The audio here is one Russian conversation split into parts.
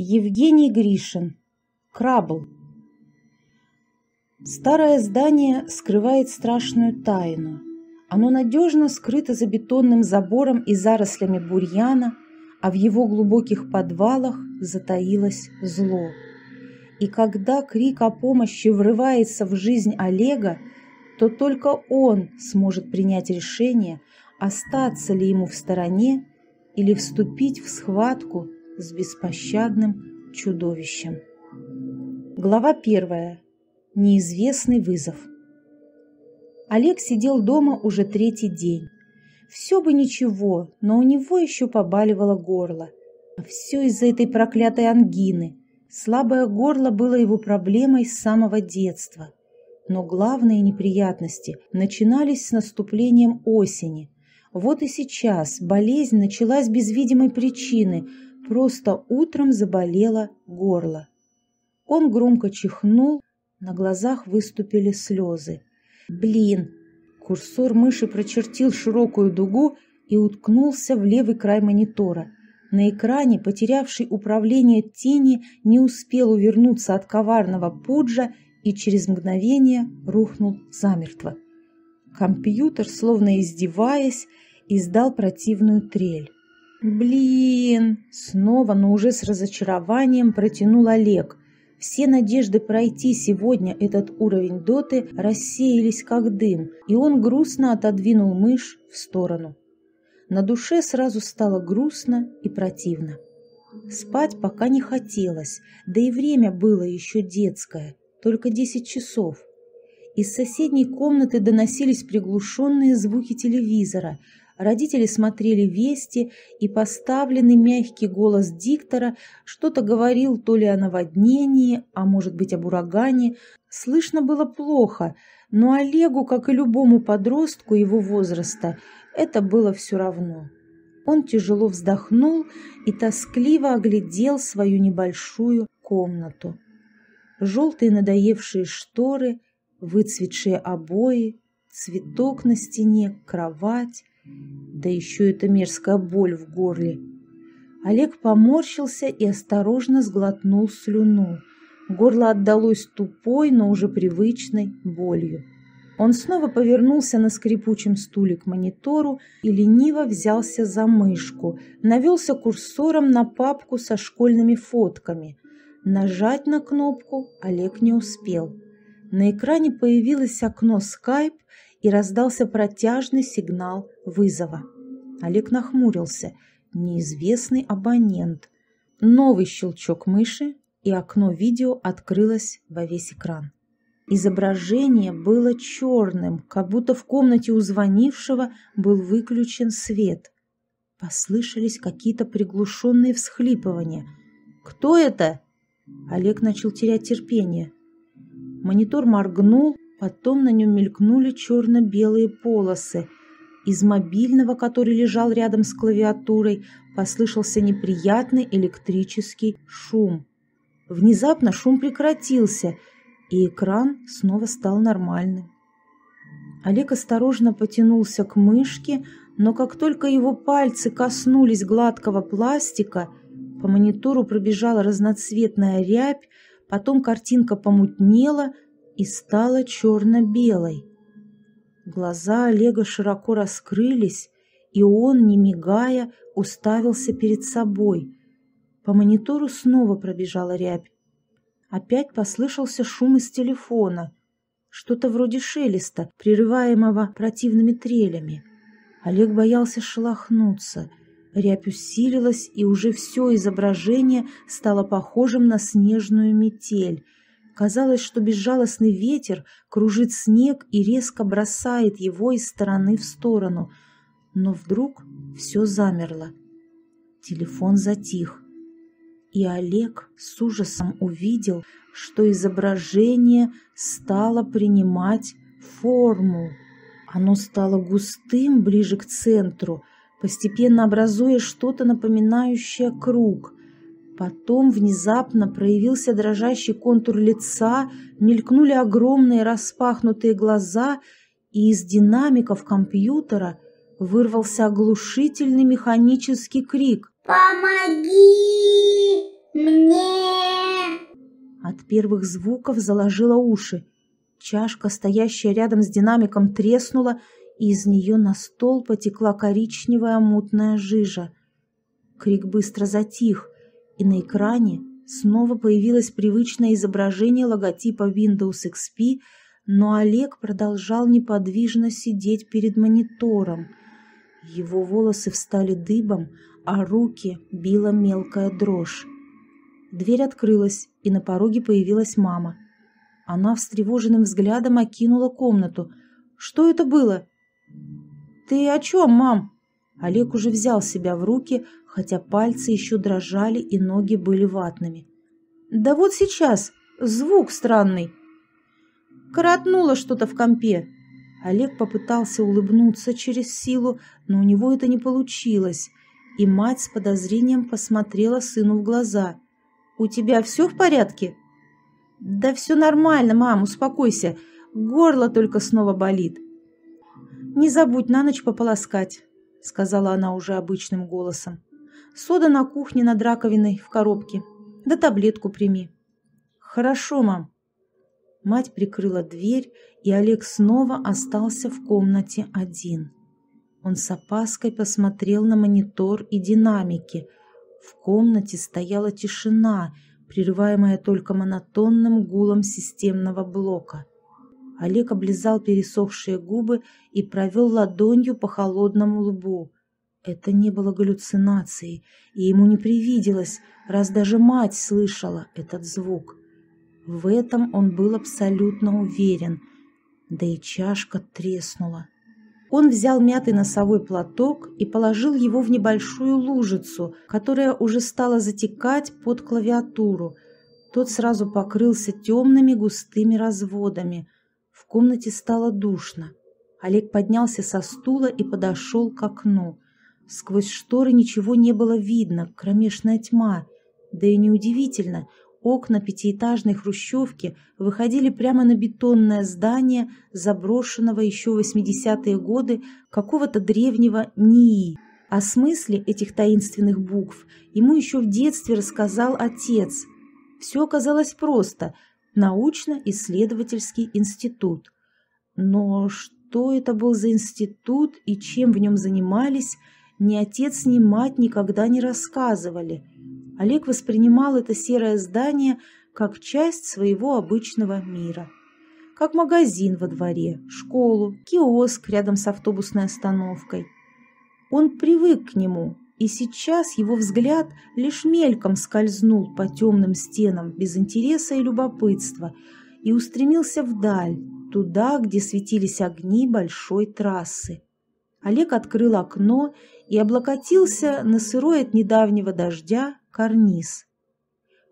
Евгений Гришин. Крабл. Старое здание скрывает страшную тайну. Оно надежно скрыто за бетонным забором и зарослями бурьяна, а в его глубоких подвалах затаилось зло. И когда крик о помощи врывается в жизнь Олега, то только он сможет принять решение, остаться ли ему в стороне или вступить в схватку с беспощадным чудовищем. Глава первая. Неизвестный вызов. Олег сидел дома уже третий день. Все бы ничего, но у него еще побаливало горло. все из-за этой проклятой ангины. Слабое горло было его проблемой с самого детства. Но главные неприятности начинались с наступлением осени. Вот и сейчас болезнь началась без видимой причины – Просто утром заболело горло. Он громко чихнул, на глазах выступили слезы. «Блин!» Курсор мыши прочертил широкую дугу и уткнулся в левый край монитора. На экране, потерявший управление тени, не успел увернуться от коварного пуджа и через мгновение рухнул замертво. Компьютер, словно издеваясь, издал противную трель. «Блин!» — снова, но уже с разочарованием протянул Олег. Все надежды пройти сегодня этот уровень доты рассеялись как дым, и он грустно отодвинул мышь в сторону. На душе сразу стало грустно и противно. Спать пока не хотелось, да и время было еще детское, только десять часов. Из соседней комнаты доносились приглушенные звуки телевизора – Родители смотрели вести, и поставленный мягкий голос диктора что-то говорил то ли о наводнении, а может быть об урагане. Слышно было плохо, но Олегу, как и любому подростку его возраста, это было все равно. Он тяжело вздохнул и тоскливо оглядел свою небольшую комнату. Желтые надоевшие шторы, выцветшие обои, цветок на стене, кровать. Да еще эта мерзкая боль в горле. Олег поморщился и осторожно сглотнул слюну. Горло отдалось тупой, но уже привычной болью. Он снова повернулся на скрипучем стуле к монитору и лениво взялся за мышку, навелся курсором на папку со школьными фотками. Нажать на кнопку Олег не успел. На экране появилось окно Skype и раздался протяжный сигнал вызова. Олег нахмурился. Неизвестный абонент. Новый щелчок мыши, и окно видео открылось во весь экран. Изображение было черным, как будто в комнате у звонившего был выключен свет. Послышались какие-то приглушенные всхлипывания. «Кто это?» Олег начал терять терпение. Монитор моргнул, потом на нем мелькнули черно-белые полосы – из мобильного, который лежал рядом с клавиатурой, послышался неприятный электрический шум. Внезапно шум прекратился, и экран снова стал нормальным. Олег осторожно потянулся к мышке, но как только его пальцы коснулись гладкого пластика, по монитору пробежала разноцветная рябь, потом картинка помутнела и стала черно-белой. Глаза Олега широко раскрылись, и он, не мигая, уставился перед собой. По монитору снова пробежала рябь. Опять послышался шум из телефона, что-то вроде шелеста, прерываемого противными трелями. Олег боялся шелохнуться. Рябь усилилась, и уже все изображение стало похожим на снежную метель — Казалось, что безжалостный ветер кружит снег и резко бросает его из стороны в сторону. Но вдруг все замерло. Телефон затих. И Олег с ужасом увидел, что изображение стало принимать форму. Оно стало густым ближе к центру, постепенно образуя что-то напоминающее круг. Потом внезапно проявился дрожащий контур лица, мелькнули огромные распахнутые глаза, и из динамиков компьютера вырвался оглушительный механический крик. «Помоги мне!» От первых звуков заложило уши. Чашка, стоящая рядом с динамиком, треснула, и из нее на стол потекла коричневая мутная жижа. Крик быстро затих – и на экране снова появилось привычное изображение логотипа Windows XP, но Олег продолжал неподвижно сидеть перед монитором. Его волосы встали дыбом, а руки била мелкая дрожь. Дверь открылась, и на пороге появилась мама. Она встревоженным взглядом окинула комнату. «Что это было?» «Ты о чем, мам?» Олег уже взял себя в руки, хотя пальцы еще дрожали и ноги были ватными. «Да вот сейчас! Звук странный!» «Коротнуло что-то в компе!» Олег попытался улыбнуться через силу, но у него это не получилось, и мать с подозрением посмотрела сыну в глаза. «У тебя все в порядке?» «Да все нормально, мам, успокойся. Горло только снова болит». «Не забудь на ночь пополоскать», — сказала она уже обычным голосом. Сода на кухне над раковиной в коробке. Да таблетку прими. Хорошо, мам. Мать прикрыла дверь, и Олег снова остался в комнате один. Он с опаской посмотрел на монитор и динамики. В комнате стояла тишина, прерываемая только монотонным гулом системного блока. Олег облизал пересохшие губы и провел ладонью по холодному лбу. Это не было галлюцинацией, и ему не привиделось, раз даже мать слышала этот звук. В этом он был абсолютно уверен, да и чашка треснула. Он взял мятый носовой платок и положил его в небольшую лужицу, которая уже стала затекать под клавиатуру. Тот сразу покрылся темными густыми разводами. В комнате стало душно. Олег поднялся со стула и подошел к окну. Сквозь шторы ничего не было видно, кромешная тьма. Да и неудивительно, окна пятиэтажной хрущевки выходили прямо на бетонное здание заброшенного еще 80-е годы какого-то древнего НИИ. О смысле этих таинственных букв ему еще в детстве рассказал отец. Все оказалось просто – научно-исследовательский институт. Но что это был за институт и чем в нем занимались – ни отец, ни мать никогда не рассказывали. Олег воспринимал это серое здание как часть своего обычного мира. Как магазин во дворе, школу, киоск рядом с автобусной остановкой. Он привык к нему, и сейчас его взгляд лишь мельком скользнул по темным стенам без интереса и любопытства и устремился вдаль, туда, где светились огни большой трассы. Олег открыл окно и облокотился на сырой от недавнего дождя карниз.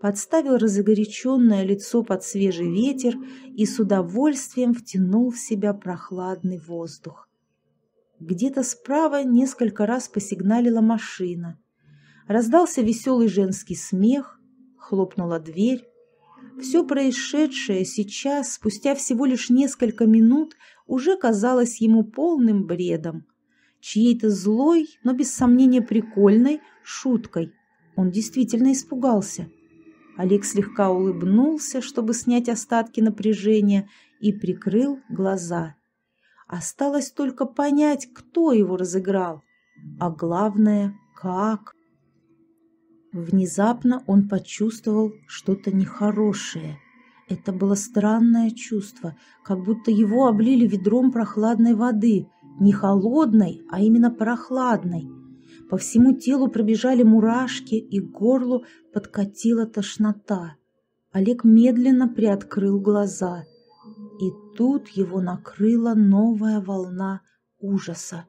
Подставил разогоряченное лицо под свежий ветер и с удовольствием втянул в себя прохладный воздух. Где-то справа несколько раз посигналила машина. Раздался веселый женский смех, хлопнула дверь. Все происшедшее сейчас, спустя всего лишь несколько минут, уже казалось ему полным бредом чьей-то злой, но без сомнения прикольной шуткой. Он действительно испугался. Олег слегка улыбнулся, чтобы снять остатки напряжения, и прикрыл глаза. Осталось только понять, кто его разыграл, а главное, как. Внезапно он почувствовал что-то нехорошее. Это было странное чувство, как будто его облили ведром прохладной воды, не холодной, а именно прохладной. По всему телу пробежали мурашки, и к горлу подкатила тошнота. Олег медленно приоткрыл глаза. И тут его накрыла новая волна ужаса.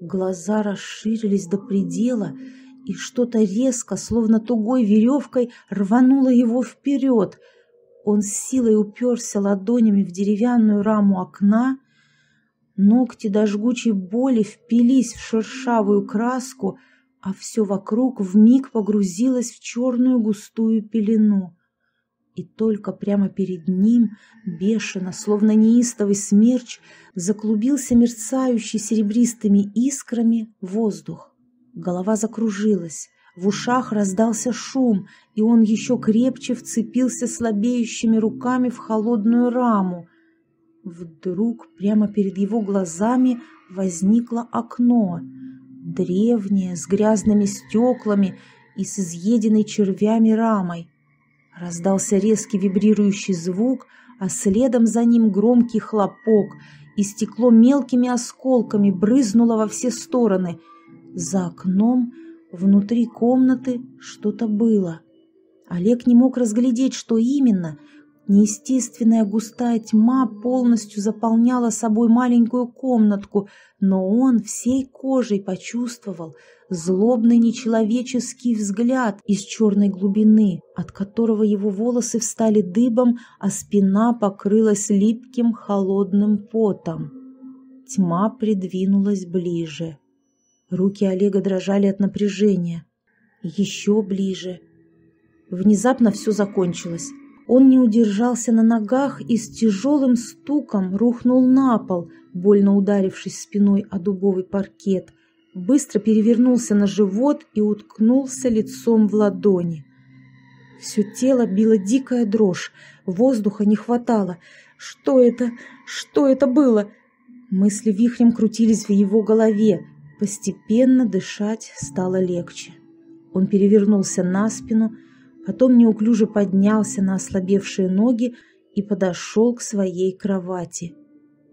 Глаза расширились до предела, и что-то резко, словно тугой веревкой, рвануло его вперед. Он с силой уперся ладонями в деревянную раму окна, Ногти до жгучей боли впились в шершавую краску, а все вокруг вмиг погрузилось в черную густую пелену. И только прямо перед ним, бешено, словно неистовый смерч, заклубился мерцающий серебристыми искрами воздух. Голова закружилась, в ушах раздался шум, и он еще крепче вцепился слабеющими руками в холодную раму — Вдруг прямо перед его глазами возникло окно, древнее, с грязными стеклами и с изъеденной червями рамой. Раздался резкий вибрирующий звук, а следом за ним громкий хлопок, и стекло мелкими осколками брызнуло во все стороны. За окном, внутри комнаты, что-то было. Олег не мог разглядеть, что именно — Неестественная густая тьма полностью заполняла собой маленькую комнатку, но он всей кожей почувствовал злобный нечеловеческий взгляд из черной глубины, от которого его волосы встали дыбом, а спина покрылась липким холодным потом. Тьма придвинулась ближе. Руки Олега дрожали от напряжения. Еще ближе. Внезапно все закончилось. Он не удержался на ногах и с тяжелым стуком рухнул на пол, больно ударившись спиной о дубовый паркет. Быстро перевернулся на живот и уткнулся лицом в ладони. Все тело било дикая дрожь, воздуха не хватало. Что это? Что это было? Мысли вихрем крутились в его голове. Постепенно дышать стало легче. Он перевернулся на спину, потом неуклюже поднялся на ослабевшие ноги и подошел к своей кровати.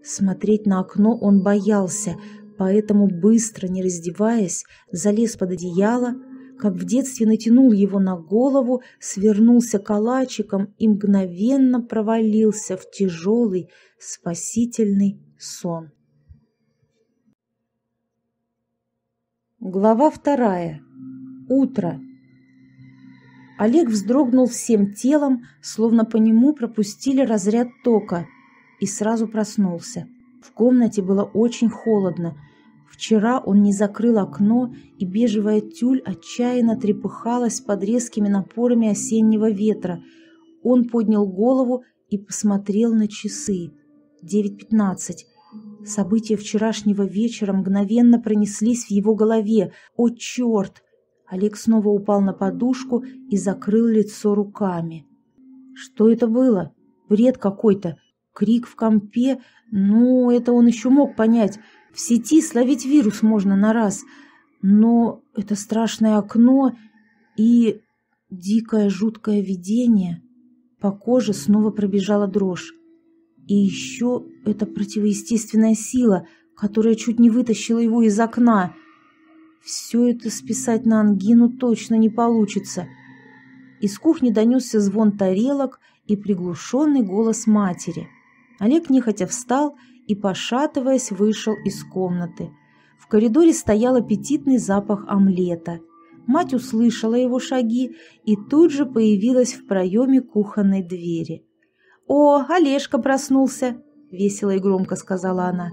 Смотреть на окно он боялся, поэтому, быстро не раздеваясь, залез под одеяло, как в детстве натянул его на голову, свернулся калачиком и мгновенно провалился в тяжелый спасительный сон. Глава вторая. Утро. Олег вздрогнул всем телом, словно по нему пропустили разряд тока, и сразу проснулся. В комнате было очень холодно. Вчера он не закрыл окно, и бежевая тюль отчаянно трепыхалась под резкими напорами осеннего ветра. Он поднял голову и посмотрел на часы. 9.15. События вчерашнего вечера мгновенно пронеслись в его голове. «О, черт! Олег снова упал на подушку и закрыл лицо руками. Что это было? Бред какой-то. Крик в компе? Ну, это он еще мог понять. В сети словить вирус можно на раз. Но это страшное окно и дикое жуткое видение. По коже снова пробежала дрожь. И еще эта противоестественная сила, которая чуть не вытащила его из окна — все это списать на ангину точно не получится. Из кухни донесся звон тарелок и приглушенный голос матери. Олег нехотя встал и, пошатываясь, вышел из комнаты. В коридоре стоял аппетитный запах омлета. Мать услышала его шаги и тут же появилась в проеме кухонной двери. «О, Олежка проснулся!» – весело и громко сказала она.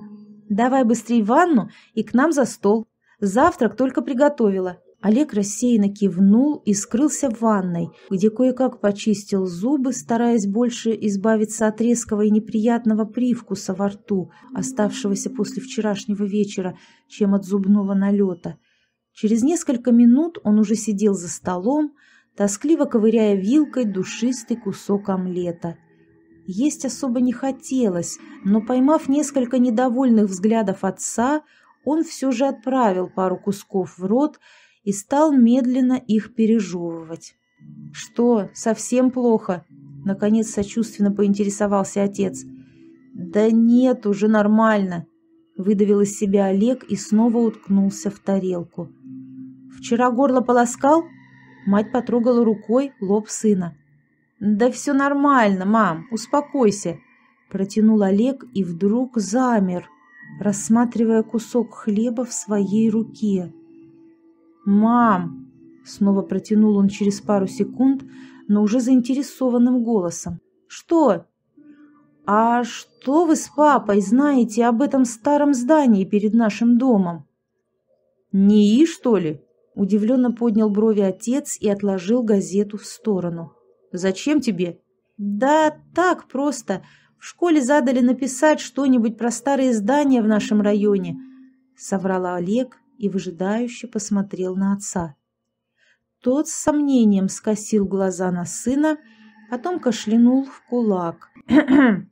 «Давай быстрей в ванну и к нам за стол». Завтрак только приготовила». Олег рассеянно кивнул и скрылся в ванной, где кое-как почистил зубы, стараясь больше избавиться от резкого и неприятного привкуса во рту, оставшегося после вчерашнего вечера, чем от зубного налета. Через несколько минут он уже сидел за столом, тоскливо ковыряя вилкой душистый кусок омлета. Есть особо не хотелось, но, поймав несколько недовольных взглядов отца, он все же отправил пару кусков в рот и стал медленно их пережевывать. «Что, совсем плохо?» – наконец сочувственно поинтересовался отец. «Да нет, уже нормально», – выдавил из себя Олег и снова уткнулся в тарелку. «Вчера горло полоскал?» Мать потрогала рукой лоб сына. «Да все нормально, мам, успокойся», – протянул Олег и вдруг замер – рассматривая кусок хлеба в своей руке. «Мам!» — снова протянул он через пару секунд, но уже заинтересованным голосом. «Что?» «А что вы с папой знаете об этом старом здании перед нашим домом?» «НИИ, что ли?» – удивленно поднял брови отец и отложил газету в сторону. «Зачем тебе?» «Да так просто. В школе задали написать что-нибудь про старые здания в нашем районе», — соврала Олег и выжидающе посмотрел на отца. Тот с сомнением скосил глаза на сына, потом кашлянул в кулак.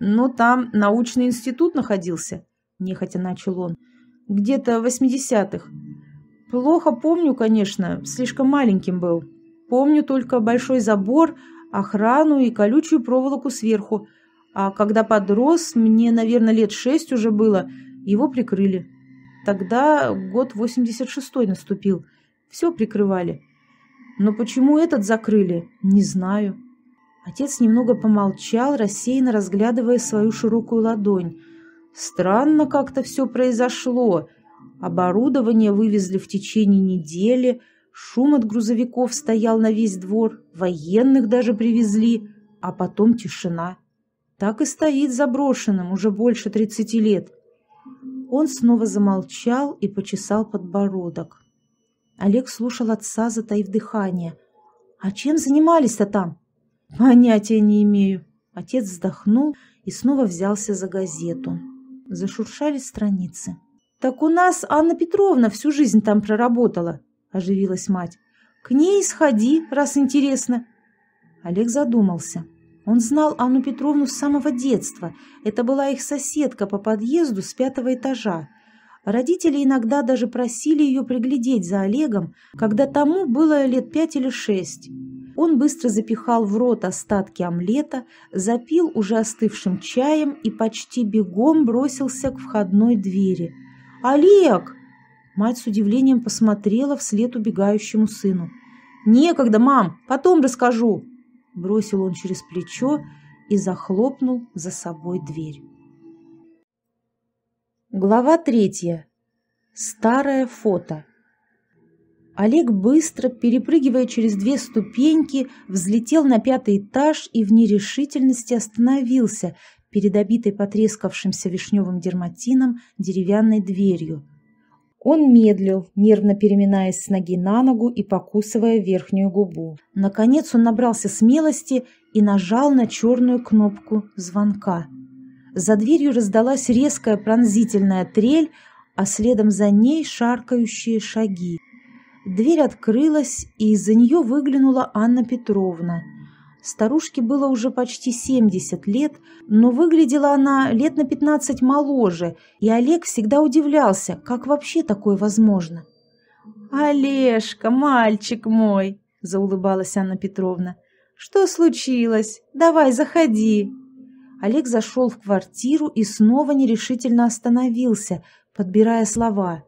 «Но там научный институт находился», — нехотя начал он, — «где-то в 80-х. Плохо помню, конечно, слишком маленьким был. Помню только большой забор, охрану и колючую проволоку сверху. А когда подрос, мне, наверное, лет шесть уже было, его прикрыли. Тогда год 86-й наступил. Все прикрывали. Но почему этот закрыли, не знаю. Отец немного помолчал, рассеянно разглядывая свою широкую ладонь. Странно как-то все произошло. Оборудование вывезли в течение недели, шум от грузовиков стоял на весь двор, военных даже привезли, а потом тишина так и стоит заброшенным уже больше тридцати лет. Он снова замолчал и почесал подбородок. Олег слушал отца, затаив дыхание. «А чем занимались-то там?» «Понятия не имею». Отец вздохнул и снова взялся за газету. Зашуршали страницы. «Так у нас Анна Петровна всю жизнь там проработала», – оживилась мать. «К ней сходи, раз интересно». Олег задумался. Он знал Анну Петровну с самого детства. Это была их соседка по подъезду с пятого этажа. Родители иногда даже просили ее приглядеть за Олегом, когда тому было лет пять или шесть. Он быстро запихал в рот остатки омлета, запил уже остывшим чаем и почти бегом бросился к входной двери. «Олег!» Мать с удивлением посмотрела вслед убегающему сыну. «Некогда, мам, потом расскажу!» бросил он через плечо и захлопнул за собой дверь. Глава третья. Старое фото. Олег быстро, перепрыгивая через две ступеньки, взлетел на пятый этаж и в нерешительности остановился перед обитой потрескавшимся вишневым дерматином деревянной дверью – он медлил, нервно переминаясь с ноги на ногу и покусывая верхнюю губу. Наконец он набрался смелости и нажал на черную кнопку звонка. За дверью раздалась резкая пронзительная трель, а следом за ней шаркающие шаги. Дверь открылась, и из-за нее выглянула Анна Петровна – Старушке было уже почти 70 лет, но выглядела она лет на 15 моложе, и Олег всегда удивлялся, как вообще такое возможно. «Олежка, мальчик мой!» – заулыбалась Анна Петровна. «Что случилось? Давай, заходи!» Олег зашел в квартиру и снова нерешительно остановился, подбирая слова.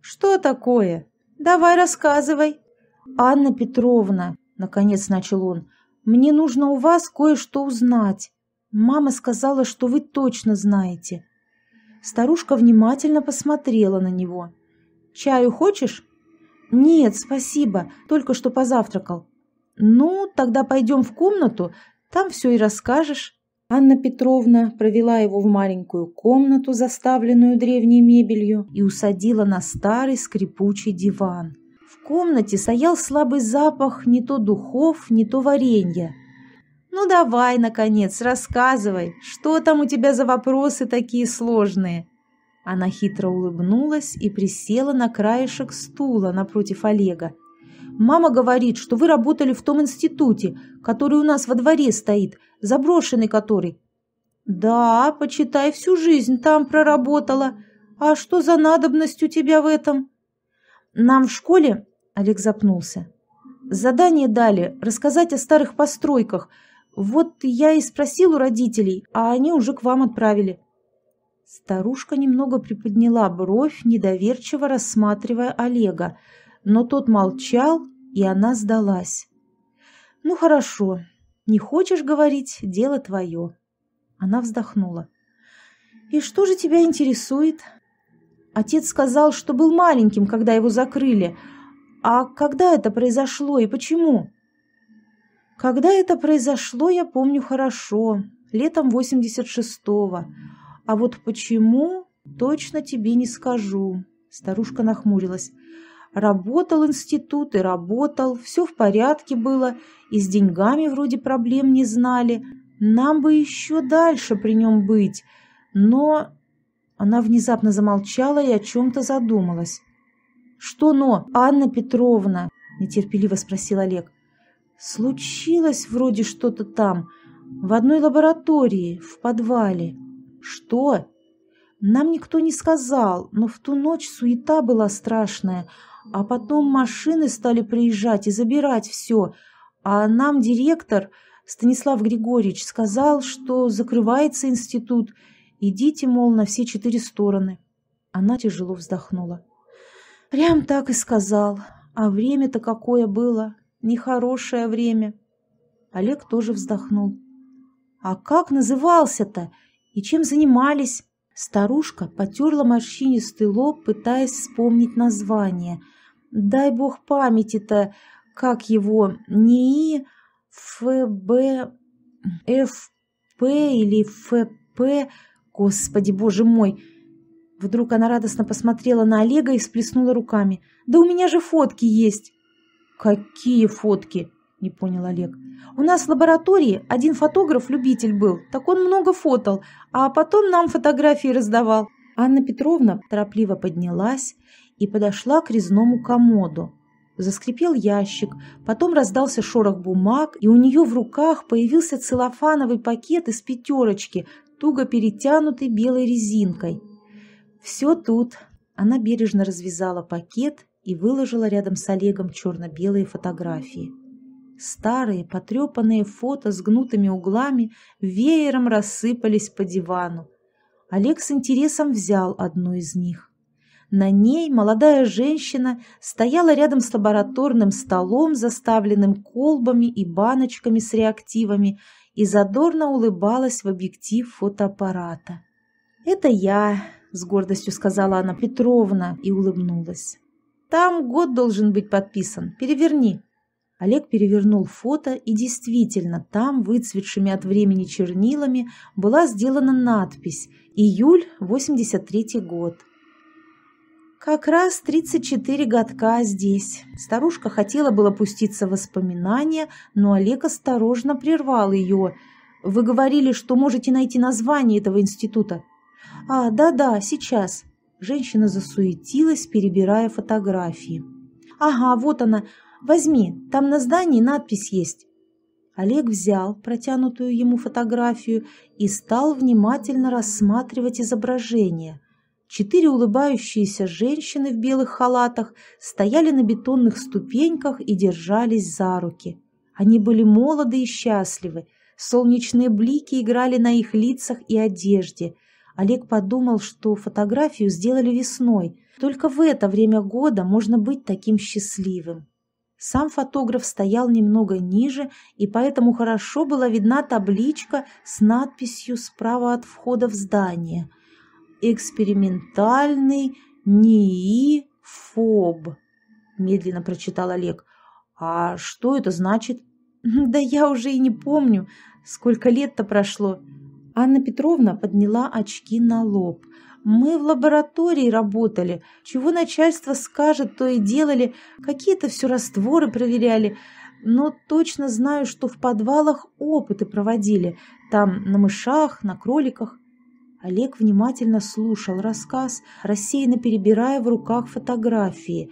«Что такое? Давай рассказывай!» «Анна Петровна!» – наконец начал он – мне нужно у вас кое-что узнать. Мама сказала, что вы точно знаете». Старушка внимательно посмотрела на него. «Чаю хочешь?» «Нет, спасибо, только что позавтракал». «Ну, тогда пойдем в комнату, там все и расскажешь». Анна Петровна провела его в маленькую комнату, заставленную древней мебелью, и усадила на старый скрипучий диван комнате стоял слабый запах не то духов, не то варенья. «Ну давай, наконец, рассказывай, что там у тебя за вопросы такие сложные?» Она хитро улыбнулась и присела на краешек стула напротив Олега. «Мама говорит, что вы работали в том институте, который у нас во дворе стоит, заброшенный который». «Да, почитай, всю жизнь там проработала. А что за надобность у тебя в этом?» «Нам в школе Олег запнулся. Задание дали, рассказать о старых постройках. Вот я и спросил у родителей, а они уже к вам отправили. Старушка немного приподняла бровь, недоверчиво рассматривая Олега, но тот молчал, и она сдалась. «Ну хорошо, не хочешь говорить, дело твое». Она вздохнула. «И что же тебя интересует?» Отец сказал, что был маленьким, когда его закрыли – а когда это произошло и почему? Когда это произошло, я помню хорошо, летом 86-го. А вот почему, точно тебе не скажу. Старушка нахмурилась. Работал институт и работал, все в порядке было, и с деньгами вроде проблем не знали. Нам бы еще дальше при нем быть. Но... Она внезапно замолчала и о чем-то задумалась. «Что но, Анна Петровна?» – нетерпеливо спросил Олег. «Случилось вроде что-то там, в одной лаборатории, в подвале». «Что?» «Нам никто не сказал, но в ту ночь суета была страшная, а потом машины стали приезжать и забирать все, а нам директор...» Станислав Григорьевич сказал, что закрывается институт. Идите, мол, на все четыре стороны. Она тяжело вздохнула. Прям так и сказал. А время-то какое было. Нехорошее время. Олег тоже вздохнул. А как назывался-то? И чем занимались? Старушка потерла морщинистый лоб, пытаясь вспомнить название. Дай бог памяти-то, как его, НИИ, ФБ, ФП или ФП, господи, боже мой, Вдруг она радостно посмотрела на Олега и всплеснула руками. «Да у меня же фотки есть!» «Какие фотки?» – не понял Олег. «У нас в лаборатории один фотограф-любитель был, так он много фотал, а потом нам фотографии раздавал». Анна Петровна торопливо поднялась и подошла к резному комоду. Заскрипел ящик, потом раздался шорох бумаг, и у нее в руках появился целлофановый пакет из пятерочки, туго перетянутый белой резинкой. «Все тут». Она бережно развязала пакет и выложила рядом с Олегом черно-белые фотографии. Старые, потрепанные фото с гнутыми углами веером рассыпались по дивану. Олег с интересом взял одну из них. На ней молодая женщина стояла рядом с лабораторным столом, заставленным колбами и баночками с реактивами, и задорно улыбалась в объектив фотоаппарата. «Это я», с гордостью сказала она Петровна и улыбнулась. Там год должен быть подписан. Переверни. Олег перевернул фото, и действительно, там, выцветшими от времени чернилами, была сделана надпись «Июль, 83-й год». Как раз 34 годка здесь. Старушка хотела было пуститься в воспоминания, но Олег осторожно прервал ее. «Вы говорили, что можете найти название этого института. «А, да-да, сейчас». Женщина засуетилась, перебирая фотографии. «Ага, вот она. Возьми, там на здании надпись есть». Олег взял протянутую ему фотографию и стал внимательно рассматривать изображение. Четыре улыбающиеся женщины в белых халатах стояли на бетонных ступеньках и держались за руки. Они были молоды и счастливы, солнечные блики играли на их лицах и одежде, Олег подумал, что фотографию сделали весной. Только в это время года можно быть таким счастливым. Сам фотограф стоял немного ниже, и поэтому хорошо была видна табличка с надписью справа от входа в здание. «Экспериментальный НИИ ФОБ», – медленно прочитал Олег. «А что это значит?» «Да я уже и не помню, сколько лет-то прошло», Анна Петровна подняла очки на лоб. «Мы в лаборатории работали. Чего начальство скажет, то и делали. Какие-то все растворы проверяли. Но точно знаю, что в подвалах опыты проводили. Там на мышах, на кроликах. Олег внимательно слушал рассказ, рассеянно перебирая в руках фотографии.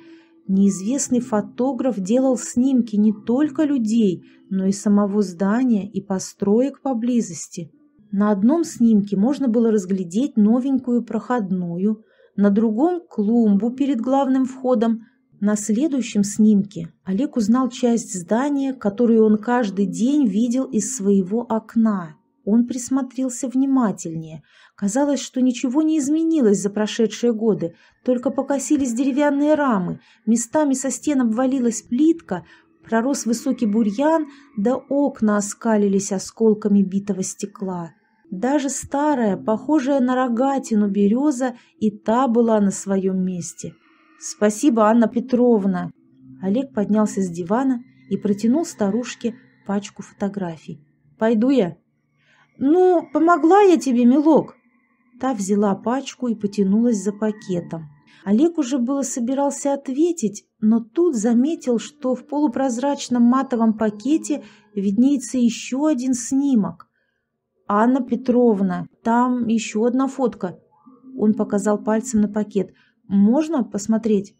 Неизвестный фотограф делал снимки не только людей, но и самого здания и построек поблизости. На одном снимке можно было разглядеть новенькую проходную, на другом – клумбу перед главным входом. На следующем снимке Олег узнал часть здания, которую он каждый день видел из своего окна. Он присмотрелся внимательнее. Казалось, что ничего не изменилось за прошедшие годы, только покосились деревянные рамы, местами со стен обвалилась плитка, пророс высокий бурьян, да окна оскалились осколками битого стекла. Даже старая, похожая на рогатину береза, и та была на своем месте. «Спасибо, Анна Петровна!» Олег поднялся с дивана и протянул старушке пачку фотографий. «Пойду я». «Ну, помогла я тебе, милок!» Та взяла пачку и потянулась за пакетом. Олег уже было собирался ответить, но тут заметил, что в полупрозрачном матовом пакете виднеется еще один снимок. «Анна Петровна, там еще одна фотка». Он показал пальцем на пакет. «Можно посмотреть?»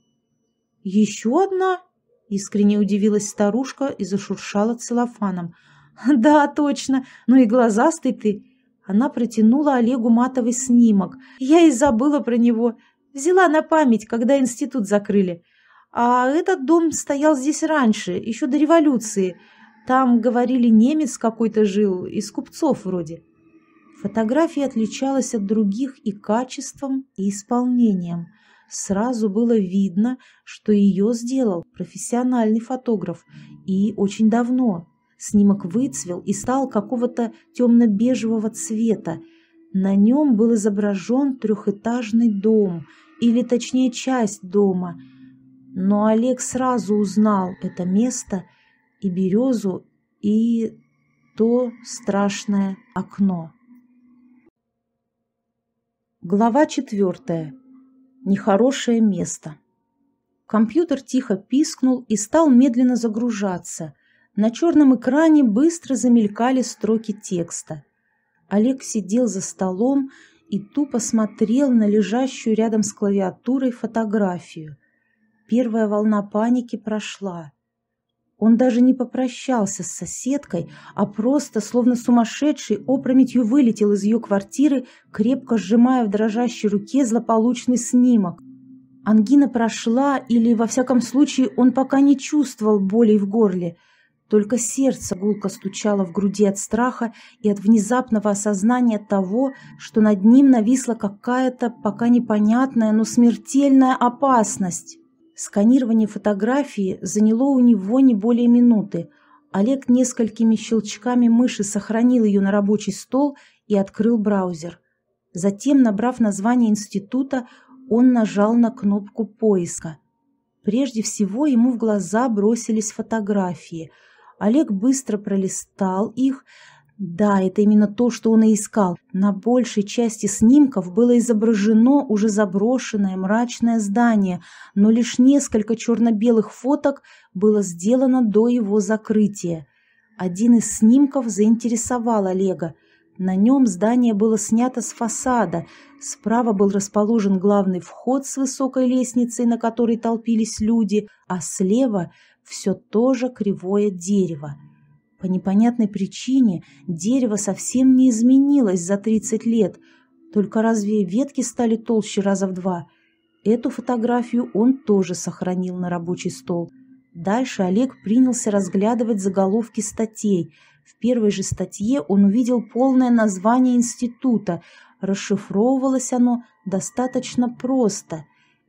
«Еще одна?» Искренне удивилась старушка и зашуршала целлофаном. «Да, точно. Ну и глазастый ты». Она протянула Олегу матовый снимок. Я и забыла про него. Взяла на память, когда институт закрыли. А этот дом стоял здесь раньше, еще до революции. Там, говорили, немец какой-то жил, из купцов вроде. Фотография отличалась от других и качеством, и исполнением. Сразу было видно, что ее сделал профессиональный фотограф, и очень давно. Снимок выцвел и стал какого-то темно-бежевого цвета. На нем был изображен трехэтажный дом, или точнее часть дома. Но Олег сразу узнал это место и березу, и то страшное окно. Глава четвертая. Нехорошее место. Компьютер тихо пискнул и стал медленно загружаться. На черном экране быстро замелькали строки текста. Олег сидел за столом и тупо смотрел на лежащую рядом с клавиатурой фотографию. Первая волна паники прошла. Он даже не попрощался с соседкой, а просто, словно сумасшедший, опрометью вылетел из ее квартиры, крепко сжимая в дрожащей руке злополучный снимок. Ангина прошла, или, во всяком случае, он пока не чувствовал боли в горле. Только сердце гулко стучало в груди от страха и от внезапного осознания того, что над ним нависла какая-то пока непонятная, но смертельная опасность. Сканирование фотографии заняло у него не более минуты. Олег несколькими щелчками мыши сохранил ее на рабочий стол и открыл браузер. Затем, набрав название института, он нажал на кнопку поиска. Прежде всего ему в глаза бросились фотографии. Олег быстро пролистал их, да, это именно то, что он и искал. На большей части снимков было изображено уже заброшенное мрачное здание, но лишь несколько черно-белых фоток было сделано до его закрытия. Один из снимков заинтересовал Олега. На нем здание было снято с фасада. Справа был расположен главный вход с высокой лестницей, на которой толпились люди, а слева все тоже кривое дерево. По непонятной причине дерево совсем не изменилось за 30 лет, только разве ветки стали толще раза в два? Эту фотографию он тоже сохранил на рабочий стол. Дальше Олег принялся разглядывать заголовки статей. В первой же статье он увидел полное название института. Расшифровывалось оно достаточно просто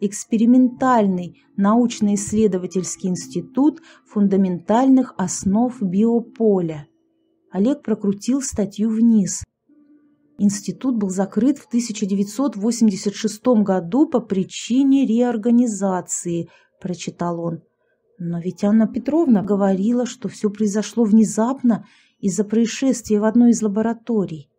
экспериментальный научно-исследовательский институт фундаментальных основ биополя. Олег прокрутил статью вниз. Институт был закрыт в 1986 году по причине реорганизации, прочитал он. Но ведь Анна Петровна говорила, что все произошло внезапно из-за происшествия в одной из лабораторий.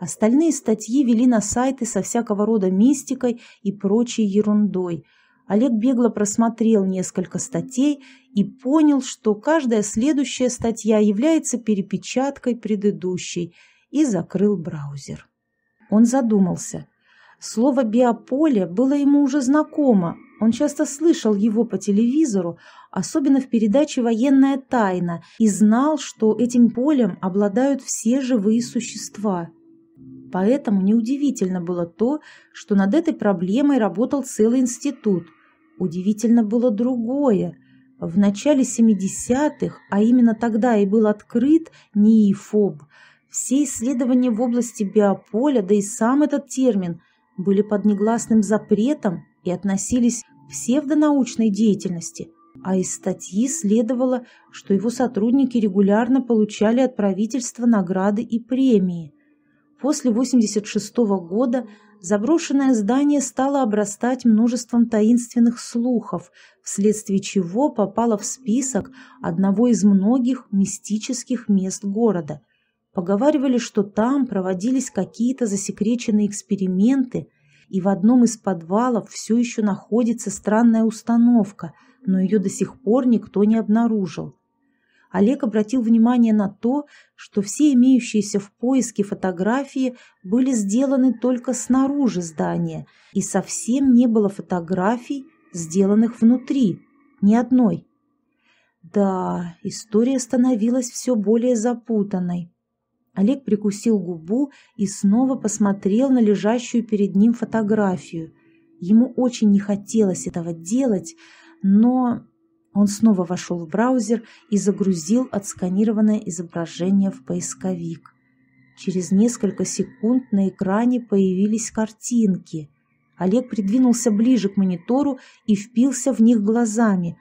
Остальные статьи вели на сайты со всякого рода мистикой и прочей ерундой. Олег бегло просмотрел несколько статей и понял, что каждая следующая статья является перепечаткой предыдущей, и закрыл браузер. Он задумался. Слово «биополе» было ему уже знакомо. Он часто слышал его по телевизору, особенно в передаче «Военная тайна», и знал, что этим полем обладают все живые существа – Поэтому неудивительно было то, что над этой проблемой работал целый институт. Удивительно было другое. В начале 70-х, а именно тогда и был открыт НИИФОБ, все исследования в области биополя, да и сам этот термин, были под негласным запретом и относились к псевдонаучной деятельности – а из статьи следовало, что его сотрудники регулярно получали от правительства награды и премии. После 1986 года заброшенное здание стало обрастать множеством таинственных слухов, вследствие чего попало в список одного из многих мистических мест города. Поговаривали, что там проводились какие-то засекреченные эксперименты, и в одном из подвалов все еще находится странная установка, но ее до сих пор никто не обнаружил. Олег обратил внимание на то, что все имеющиеся в поиске фотографии были сделаны только снаружи здания, и совсем не было фотографий, сделанных внутри, ни одной. Да, история становилась все более запутанной. Олег прикусил губу и снова посмотрел на лежащую перед ним фотографию. Ему очень не хотелось этого делать, но он снова вошел в браузер и загрузил отсканированное изображение в поисковик. Через несколько секунд на экране появились картинки. Олег придвинулся ближе к монитору и впился в них глазами.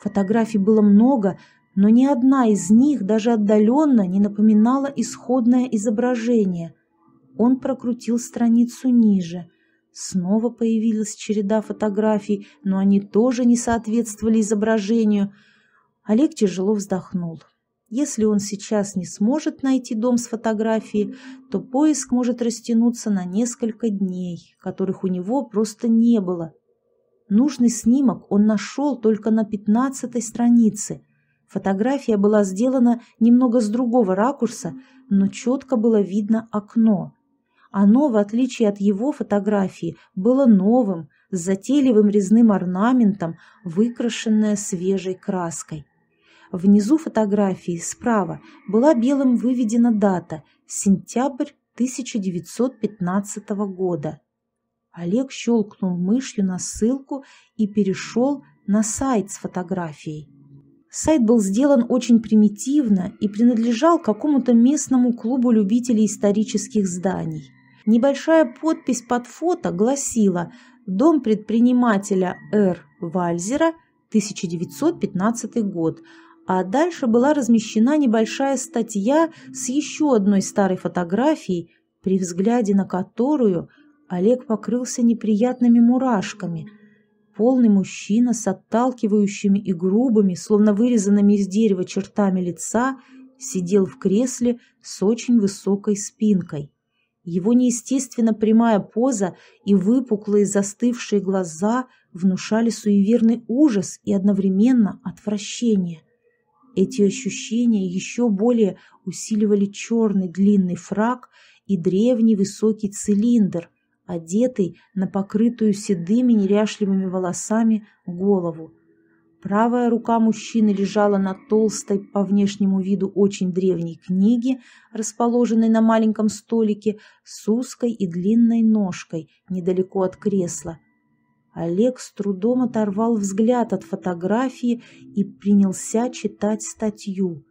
Фотографий было много, но ни одна из них даже отдаленно не напоминала исходное изображение. Он прокрутил страницу ниже – Снова появилась череда фотографий, но они тоже не соответствовали изображению. Олег тяжело вздохнул. Если он сейчас не сможет найти дом с фотографией, то поиск может растянуться на несколько дней, которых у него просто не было. Нужный снимок он нашел только на пятнадцатой странице. Фотография была сделана немного с другого ракурса, но четко было видно окно – оно, в отличие от его фотографии, было новым, с затейливым резным орнаментом, выкрашенное свежей краской. Внизу фотографии, справа, была белым выведена дата – сентябрь 1915 года. Олег щелкнул мышью на ссылку и перешел на сайт с фотографией. Сайт был сделан очень примитивно и принадлежал какому-то местному клубу любителей исторических зданий. Небольшая подпись под фото гласила «Дом предпринимателя Р. Вальзера, 1915 год», а дальше была размещена небольшая статья с еще одной старой фотографией, при взгляде на которую Олег покрылся неприятными мурашками. Полный мужчина с отталкивающими и грубыми, словно вырезанными из дерева чертами лица, сидел в кресле с очень высокой спинкой. Его неестественно прямая поза и выпуклые застывшие глаза внушали суеверный ужас и одновременно отвращение. Эти ощущения еще более усиливали черный длинный фраг и древний высокий цилиндр, одетый на покрытую седыми неряшливыми волосами голову, Правая рука мужчины лежала на толстой, по внешнему виду очень древней книге, расположенной на маленьком столике, с узкой и длинной ножкой, недалеко от кресла. Олег с трудом оторвал взгляд от фотографии и принялся читать статью.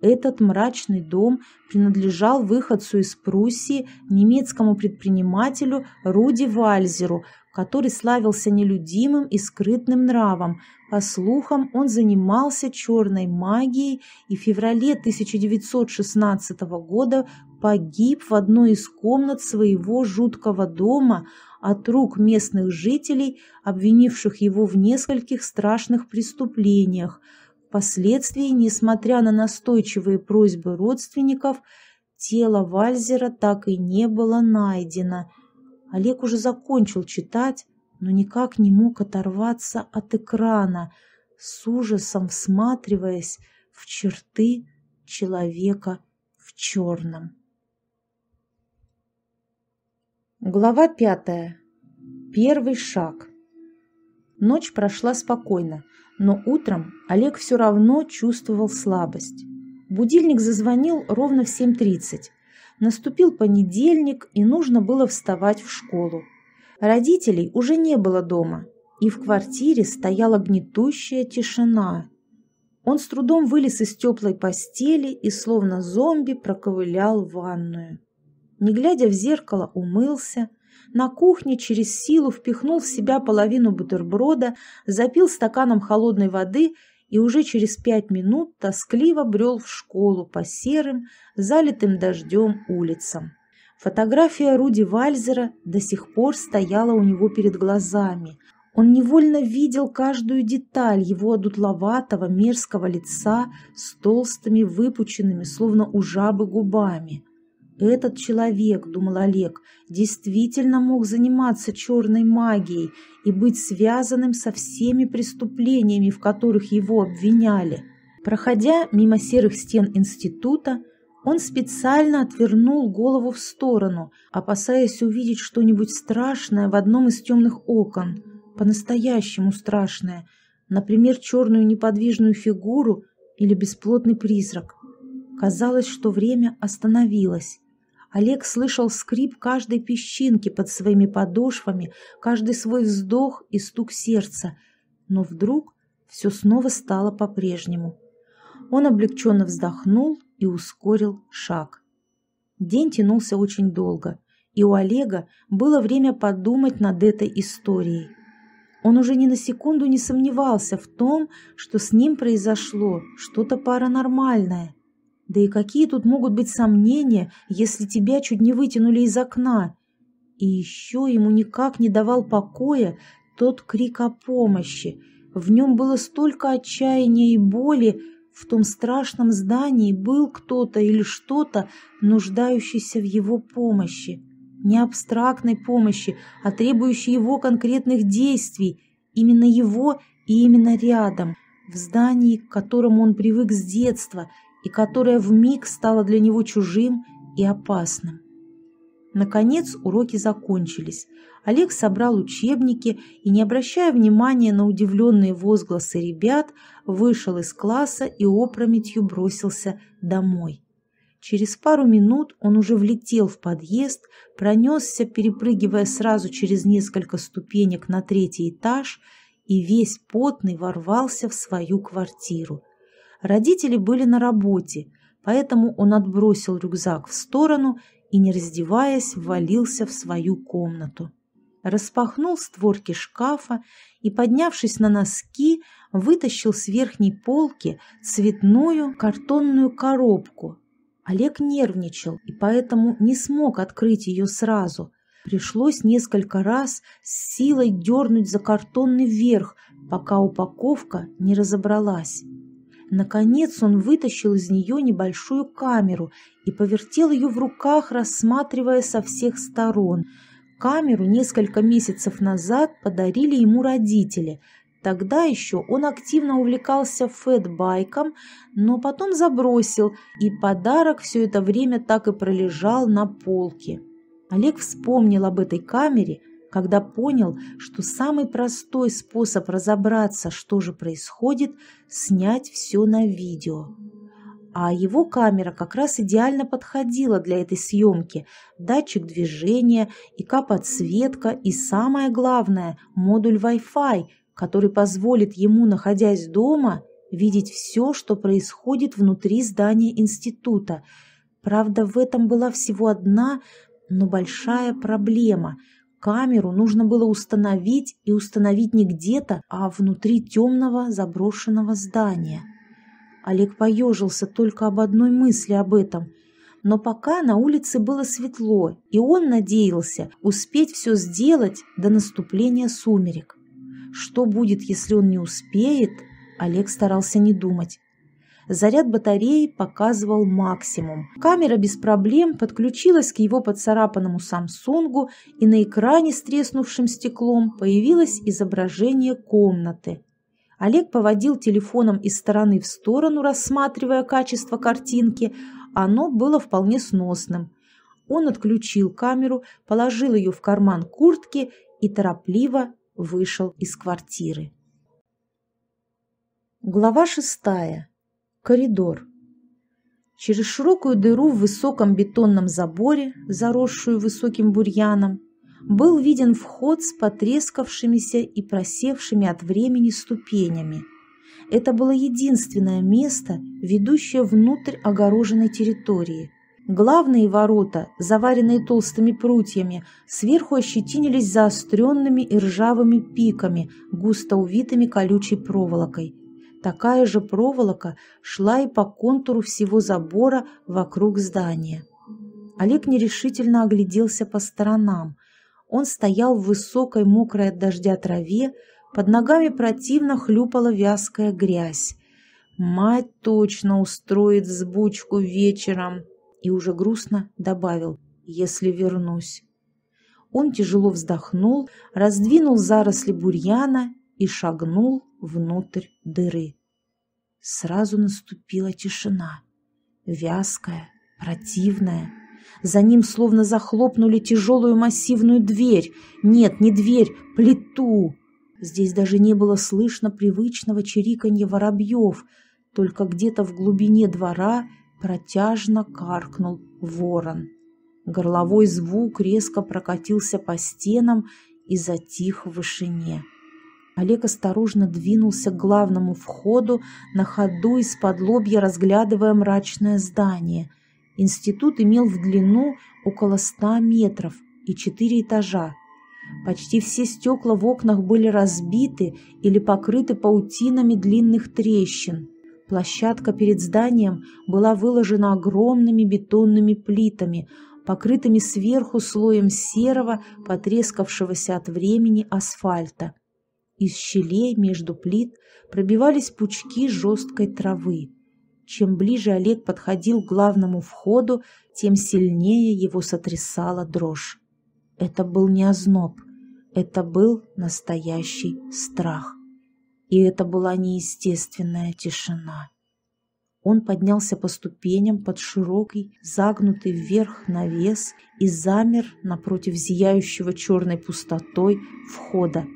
Этот мрачный дом принадлежал выходцу из Пруссии, немецкому предпринимателю Руди Вальзеру, который славился нелюдимым и скрытным нравом, по слухам, он занимался черной магией и в феврале 1916 года погиб в одной из комнат своего жуткого дома от рук местных жителей, обвинивших его в нескольких страшных преступлениях. Впоследствии, несмотря на настойчивые просьбы родственников, тело Вальзера так и не было найдено. Олег уже закончил читать, но никак не мог оторваться от экрана, с ужасом всматриваясь в черты человека в черном. Глава пятая. Первый шаг. Ночь прошла спокойно, но утром Олег все равно чувствовал слабость. Будильник зазвонил ровно в 7.30. Наступил понедельник, и нужно было вставать в школу. Родителей уже не было дома, и в квартире стояла гнетущая тишина. Он с трудом вылез из теплой постели и словно зомби проковылял в ванную. Не глядя в зеркало, умылся – на кухне через силу впихнул в себя половину бутерброда, запил стаканом холодной воды и уже через пять минут тоскливо брел в школу по серым, залитым дождем улицам. Фотография Руди Вальзера до сих пор стояла у него перед глазами. Он невольно видел каждую деталь его одутловатого мерзкого лица с толстыми выпученными, словно у жабы, губами. «Этот человек, — думал Олег, — действительно мог заниматься черной магией и быть связанным со всеми преступлениями, в которых его обвиняли». Проходя мимо серых стен института, он специально отвернул голову в сторону, опасаясь увидеть что-нибудь страшное в одном из темных окон, по-настоящему страшное, например, черную неподвижную фигуру или бесплотный призрак. Казалось, что время остановилось. Олег слышал скрип каждой песчинки под своими подошвами, каждый свой вздох и стук сердца. Но вдруг все снова стало по-прежнему. Он облегченно вздохнул и ускорил шаг. День тянулся очень долго, и у Олега было время подумать над этой историей. Он уже ни на секунду не сомневался в том, что с ним произошло что-то паранормальное. Да и какие тут могут быть сомнения, если тебя чуть не вытянули из окна? И еще ему никак не давал покоя тот крик о помощи. В нем было столько отчаяния и боли, в том страшном здании был кто-то или что-то, нуждающийся в его помощи. Не абстрактной помощи, а требующей его конкретных действий. Именно его и именно рядом. В здании, к которому он привык с детства и которое вмиг стало для него чужим и опасным. Наконец уроки закончились. Олег собрал учебники и, не обращая внимания на удивленные возгласы ребят, вышел из класса и опрометью бросился домой. Через пару минут он уже влетел в подъезд, пронесся, перепрыгивая сразу через несколько ступенек на третий этаж и весь потный ворвался в свою квартиру. Родители были на работе – поэтому он отбросил рюкзак в сторону и, не раздеваясь, ввалился в свою комнату. Распахнул створки шкафа и, поднявшись на носки, вытащил с верхней полки цветную картонную коробку. Олег нервничал и поэтому не смог открыть ее сразу. Пришлось несколько раз с силой дернуть за картонный верх, пока упаковка не разобралась. Наконец он вытащил из нее небольшую камеру и повертел ее в руках, рассматривая со всех сторон. Камеру несколько месяцев назад подарили ему родители. Тогда еще он активно увлекался фэтбайком, но потом забросил, и подарок все это время так и пролежал на полке. Олег вспомнил об этой камере – когда понял, что самый простой способ разобраться, что же происходит, снять все на видео. А его камера как раз идеально подходила для этой съемки. Датчик движения, ИК-подсветка и, самое главное, модуль Wi-Fi, который позволит ему, находясь дома, видеть все, что происходит внутри здания института. Правда, в этом была всего одна, но большая проблема – Камеру нужно было установить, и установить не где-то, а внутри темного заброшенного здания. Олег поежился только об одной мысли об этом. Но пока на улице было светло, и он надеялся успеть все сделать до наступления сумерек. Что будет, если он не успеет, Олег старался не думать. Заряд батареи показывал максимум. Камера без проблем подключилась к его поцарапанному Самсунгу, и на экране с треснувшим стеклом появилось изображение комнаты. Олег поводил телефоном из стороны в сторону, рассматривая качество картинки. Оно было вполне сносным. Он отключил камеру, положил ее в карман куртки и торопливо вышел из квартиры. Глава шестая. Коридор. Через широкую дыру в высоком бетонном заборе, заросшую высоким бурьяном, был виден вход с потрескавшимися и просевшими от времени ступенями. Это было единственное место, ведущее внутрь огороженной территории. Главные ворота, заваренные толстыми прутьями, сверху ощетинились заостренными и ржавыми пиками, густо увитыми колючей проволокой. Такая же проволока шла и по контуру всего забора вокруг здания. Олег нерешительно огляделся по сторонам. Он стоял в высокой мокрой от дождя траве, под ногами противно хлюпала вязкая грязь. «Мать точно устроит взбучку вечером!» И уже грустно добавил «если вернусь». Он тяжело вздохнул, раздвинул заросли бурьяна и шагнул внутрь дыры. Сразу наступила тишина, вязкая, противная. За ним словно захлопнули тяжелую массивную дверь. Нет, не дверь, плиту. Здесь даже не было слышно привычного чириканья воробьев, только где-то в глубине двора протяжно каркнул ворон. Горловой звук резко прокатился по стенам и затих в вышине. Олег осторожно двинулся к главному входу, на ходу из-под лобья разглядывая мрачное здание. Институт имел в длину около ста метров и четыре этажа. Почти все стекла в окнах были разбиты или покрыты паутинами длинных трещин. Площадка перед зданием была выложена огромными бетонными плитами, покрытыми сверху слоем серого, потрескавшегося от времени асфальта. Из щелей между плит пробивались пучки жесткой травы. Чем ближе Олег подходил к главному входу, тем сильнее его сотрясала дрожь. Это был не озноб, это был настоящий страх. И это была неестественная тишина. Он поднялся по ступеням под широкий, загнутый вверх навес и замер напротив зияющего черной пустотой входа –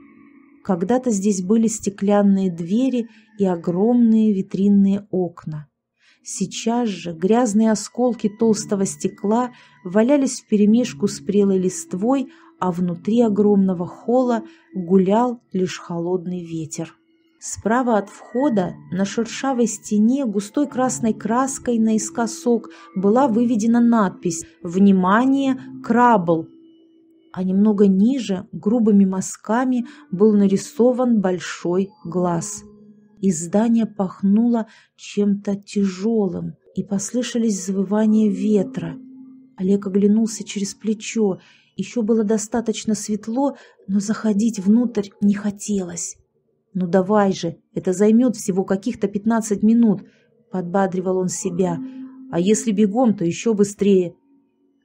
когда-то здесь были стеклянные двери и огромные витринные окна. Сейчас же грязные осколки толстого стекла валялись вперемешку с прелой листвой, а внутри огромного холла гулял лишь холодный ветер. Справа от входа на шершавой стене густой красной краской наискосок была выведена надпись «Внимание! Крабл! а немного ниже грубыми мазками был нарисован большой глаз. Из здания пахнуло чем-то тяжелым, и послышались завывания ветра. Олег оглянулся через плечо. Еще было достаточно светло, но заходить внутрь не хотелось. «Ну давай же, это займет всего каких-то пятнадцать минут», — подбадривал он себя. «А если бегом, то еще быстрее.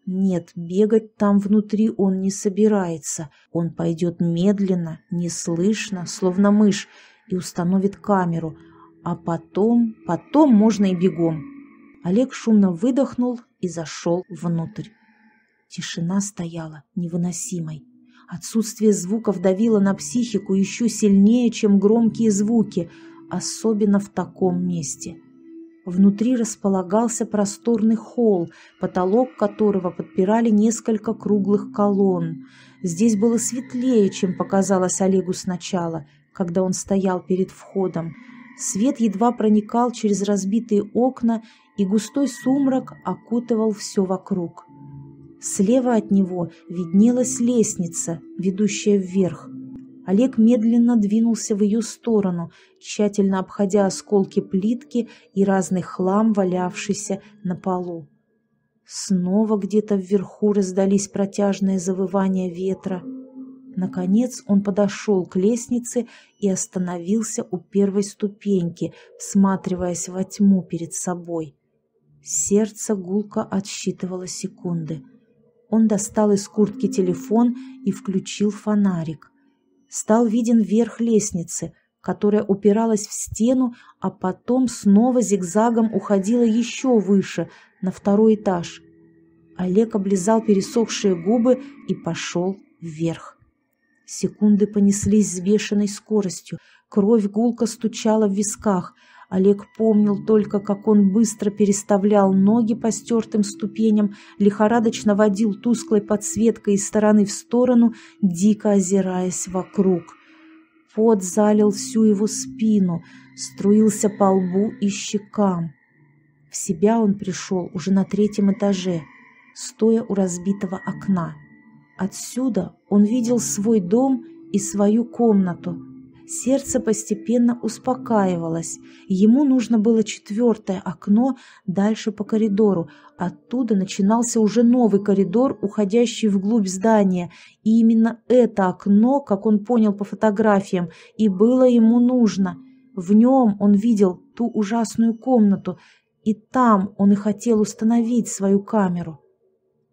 Нет, бегать там внутри он не собирается. Он пойдет медленно, неслышно, словно мышь, и установит камеру. А потом, потом можно и бегом. Олег шумно выдохнул и зашел внутрь. Тишина стояла невыносимой. Отсутствие звуков давило на психику еще сильнее, чем громкие звуки, особенно в таком месте. Внутри располагался просторный холл, потолок которого подпирали несколько круглых колонн. Здесь было светлее, чем показалось Олегу сначала, когда он стоял перед входом. Свет едва проникал через разбитые окна, и густой сумрак окутывал все вокруг. Слева от него виднелась лестница, ведущая вверх. Олег медленно двинулся в ее сторону, тщательно обходя осколки плитки и разный хлам, валявшийся на полу. Снова где-то вверху раздались протяжные завывания ветра. Наконец он подошел к лестнице и остановился у первой ступеньки, всматриваясь во тьму перед собой. Сердце гулко отсчитывало секунды. Он достал из куртки телефон и включил фонарик стал виден верх лестницы, которая упиралась в стену, а потом снова зигзагом уходила еще выше, на второй этаж. Олег облизал пересохшие губы и пошел вверх. Секунды понеслись с бешеной скоростью, кровь гулко стучала в висках – Олег помнил только, как он быстро переставлял ноги по стертым ступеням, лихорадочно водил тусклой подсветкой из стороны в сторону, дико озираясь вокруг. Пот залил всю его спину, струился по лбу и щекам. В себя он пришел уже на третьем этаже, стоя у разбитого окна. Отсюда он видел свой дом и свою комнату – Сердце постепенно успокаивалось. Ему нужно было четвертое окно дальше по коридору. Оттуда начинался уже новый коридор, уходящий вглубь здания. И именно это окно, как он понял по фотографиям, и было ему нужно. В нем он видел ту ужасную комнату, и там он и хотел установить свою камеру.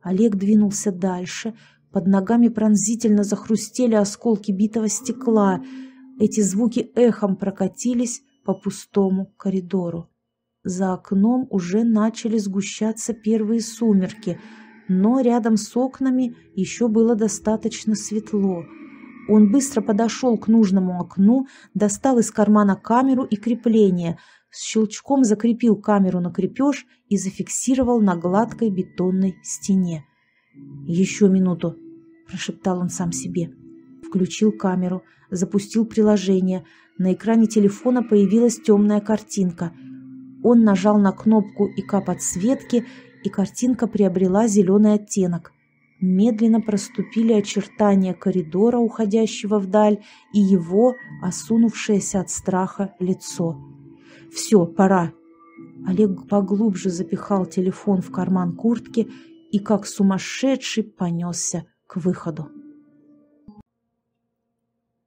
Олег двинулся дальше. Под ногами пронзительно захрустели осколки битого стекла – эти звуки эхом прокатились по пустому коридору. За окном уже начали сгущаться первые сумерки, но рядом с окнами еще было достаточно светло. Он быстро подошел к нужному окну, достал из кармана камеру и крепление, с щелчком закрепил камеру на крепеж и зафиксировал на гладкой бетонной стене. «Еще минуту», – прошептал он сам себе. Включил камеру – запустил приложение. На экране телефона появилась темная картинка. Он нажал на кнопку ИК подсветки, и картинка приобрела зеленый оттенок. Медленно проступили очертания коридора, уходящего вдаль, и его, осунувшееся от страха, лицо. «Все, пора!» Олег поглубже запихал телефон в карман куртки и, как сумасшедший, понесся к выходу.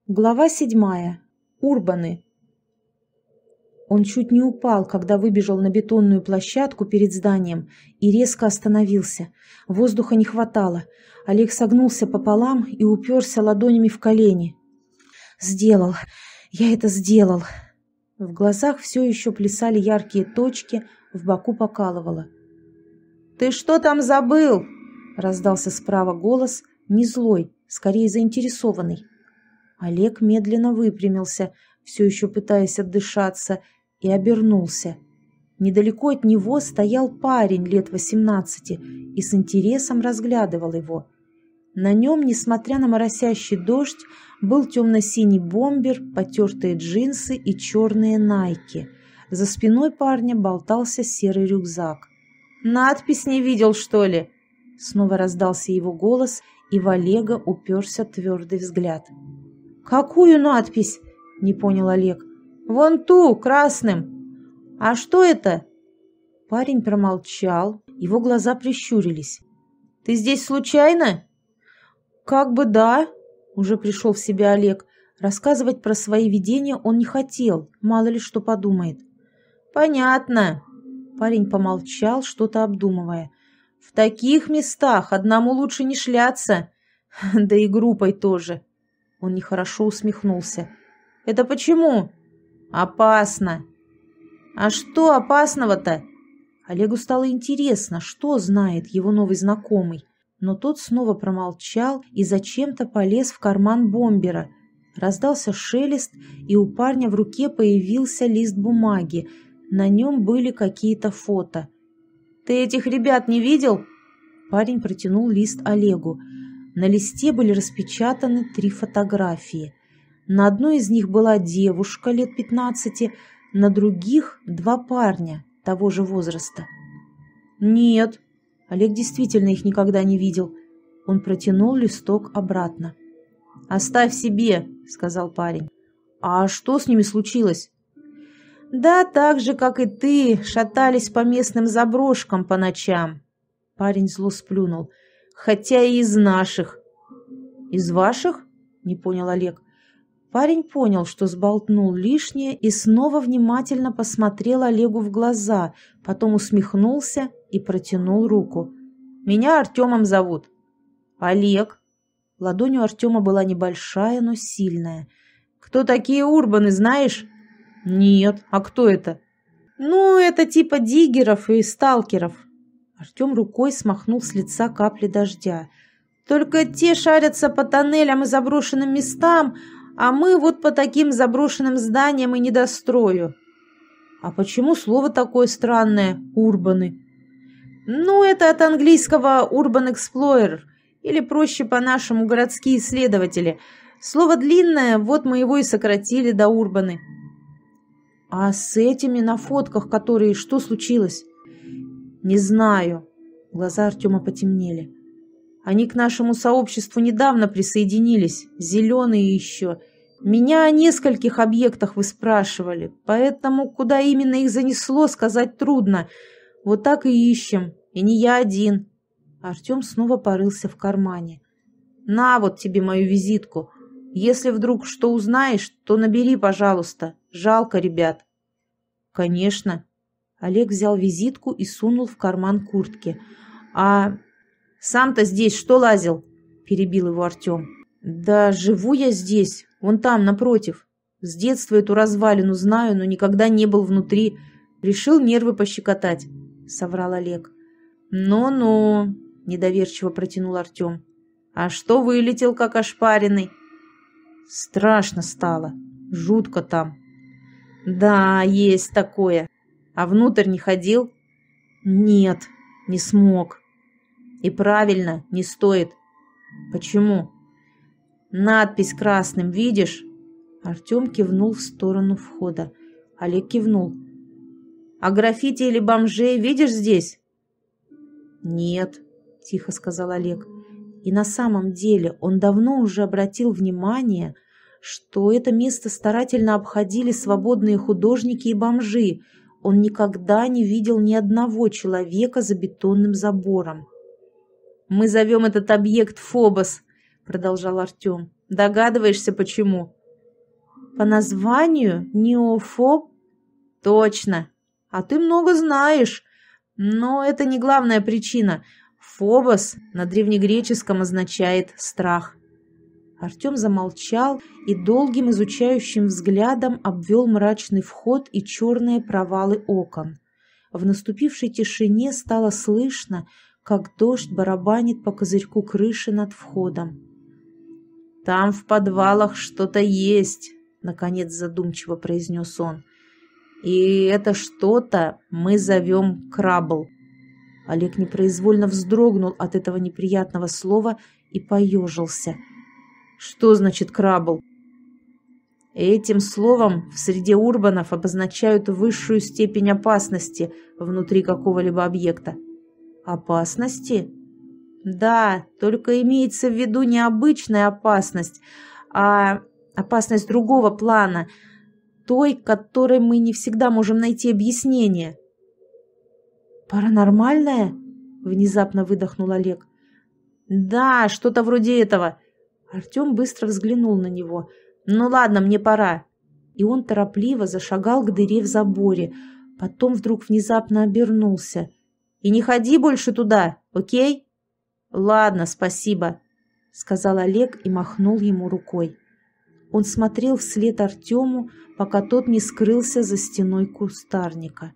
Глава седьмая. Урбаны. Он чуть не упал, когда выбежал на бетонную площадку перед зданием и резко остановился. Воздуха не хватало. Олег согнулся пополам и уперся ладонями в колени. «Сделал! Я это сделал!» В глазах все еще плясали яркие точки, в боку покалывало. «Ты что там забыл?» – раздался справа голос, не злой, скорее заинтересованный. Олег медленно выпрямился, все еще пытаясь отдышаться, и обернулся. Недалеко от него стоял парень лет восемнадцати и с интересом разглядывал его. На нем, несмотря на моросящий дождь, был темно-синий бомбер, потертые джинсы и черные найки. За спиной парня болтался серый рюкзак. «Надпись не видел, что ли?» Снова раздался его голос, и в Олега уперся твердый взгляд. «Какую надпись?» – не понял Олег. «Вон ту, красным. А что это?» Парень промолчал, его глаза прищурились. «Ты здесь случайно?» «Как бы да», – уже пришел в себя Олег. Рассказывать про свои видения он не хотел, мало ли что подумает. «Понятно», – парень помолчал, что-то обдумывая. «В таких местах одному лучше не шляться, да и группой тоже». Он нехорошо усмехнулся. «Это почему?» «Опасно!» «А что опасного-то?» Олегу стало интересно, что знает его новый знакомый. Но тот снова промолчал и зачем-то полез в карман бомбера. Раздался шелест, и у парня в руке появился лист бумаги. На нем были какие-то фото. «Ты этих ребят не видел?» Парень протянул лист Олегу. На листе были распечатаны три фотографии. На одной из них была девушка лет 15, на других – два парня того же возраста. «Нет», Олег действительно их никогда не видел. Он протянул листок обратно. «Оставь себе», – сказал парень. «А что с ними случилось?» «Да так же, как и ты, шатались по местным заброшкам по ночам». Парень зло сплюнул – хотя и из наших». «Из ваших?» – не понял Олег. Парень понял, что сболтнул лишнее и снова внимательно посмотрел Олегу в глаза, потом усмехнулся и протянул руку. «Меня Артемом зовут». «Олег». Ладонь у Артема была небольшая, но сильная. «Кто такие урбаны, знаешь?» «Нет. А кто это?» «Ну, это типа диггеров и сталкеров. Артем рукой смахнул с лица капли дождя. «Только те шарятся по тоннелям и заброшенным местам, а мы вот по таким заброшенным зданиям и недострою». «А почему слово такое странное «урбаны»?» «Ну, это от английского «urban explorer», или проще по-нашему «городские исследователи». Слово длинное, вот мы его и сократили до «урбаны». «А с этими на фотках, которые, что случилось?» «Не знаю». Глаза Артема потемнели. «Они к нашему сообществу недавно присоединились, зеленые еще. Меня о нескольких объектах вы спрашивали, поэтому куда именно их занесло, сказать трудно. Вот так и ищем, и не я один». Артем снова порылся в кармане. «На вот тебе мою визитку. Если вдруг что узнаешь, то набери, пожалуйста. Жалко ребят». «Конечно», Олег взял визитку и сунул в карман куртки. «А сам-то здесь что лазил?» – перебил его Артем. «Да живу я здесь, вон там, напротив. С детства эту развалину знаю, но никогда не был внутри. Решил нервы пощекотать», – соврал Олег. «Ну-ну», – недоверчиво протянул Артем. «А что вылетел, как ошпаренный?» «Страшно стало. Жутко там». «Да, есть такое», а внутрь не ходил? Нет, не смог. И правильно, не стоит. Почему? Надпись красным, видишь? Артем кивнул в сторону входа. Олег кивнул. А граффити или бомжей видишь здесь? Нет, тихо сказал Олег. И на самом деле он давно уже обратил внимание, что это место старательно обходили свободные художники и бомжи, он никогда не видел ни одного человека за бетонным забором. «Мы зовем этот объект Фобос», — продолжал Артем. «Догадываешься, почему?» «По названию? Неофоб?» «Точно. А ты много знаешь. Но это не главная причина. Фобос на древнегреческом означает «страх». Артем замолчал и долгим изучающим взглядом обвел мрачный вход и черные провалы окон. В наступившей тишине стало слышно, как дождь барабанит по козырьку крыши над входом. «Там в подвалах что-то есть», — наконец задумчиво произнес он. «И это что-то мы зовем крабл». Олег непроизвольно вздрогнул от этого неприятного слова и поежился — что значит крабл? Этим словом в среде урбанов обозначают высшую степень опасности внутри какого-либо объекта. Опасности? Да, только имеется в виду не обычная опасность, а опасность другого плана, той, которой мы не всегда можем найти объяснение. «Паранормальная?» – внезапно выдохнул Олег. «Да, что-то вроде этого. Артем быстро взглянул на него. «Ну ладно, мне пора». И он торопливо зашагал к дыре в заборе. Потом вдруг внезапно обернулся. «И не ходи больше туда, окей?» «Ладно, спасибо», — сказал Олег и махнул ему рукой. Он смотрел вслед Артему, пока тот не скрылся за стеной кустарника.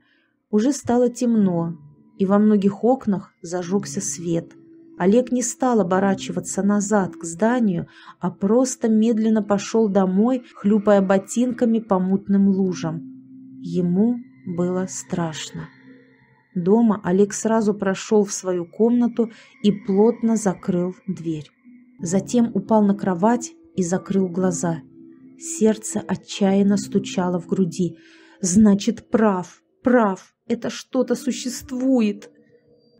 Уже стало темно, и во многих окнах зажегся свет — Олег не стал оборачиваться назад к зданию, а просто медленно пошел домой, хлюпая ботинками по мутным лужам. Ему было страшно. Дома Олег сразу прошел в свою комнату и плотно закрыл дверь. Затем упал на кровать и закрыл глаза. Сердце отчаянно стучало в груди. «Значит, прав, прав, это что-то существует!»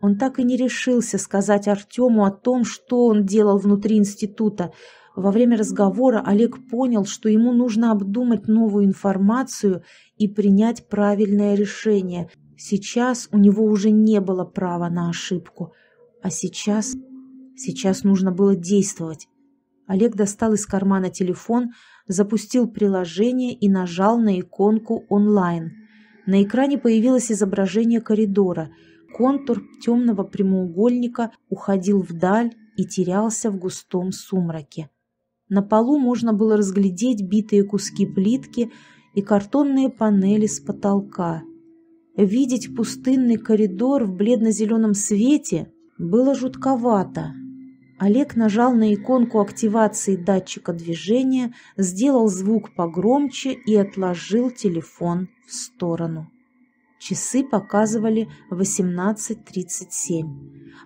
Он так и не решился сказать Артему о том, что он делал внутри института. Во время разговора Олег понял, что ему нужно обдумать новую информацию и принять правильное решение. Сейчас у него уже не было права на ошибку. А сейчас... Сейчас нужно было действовать. Олег достал из кармана телефон, запустил приложение и нажал на иконку «Онлайн». На экране появилось изображение коридора – Контур темного прямоугольника уходил вдаль и терялся в густом сумраке. На полу можно было разглядеть битые куски плитки и картонные панели с потолка. Видеть пустынный коридор в бледно-зеленом свете было жутковато. Олег нажал на иконку активации датчика движения, сделал звук погромче и отложил телефон в сторону. Часы показывали 18.37.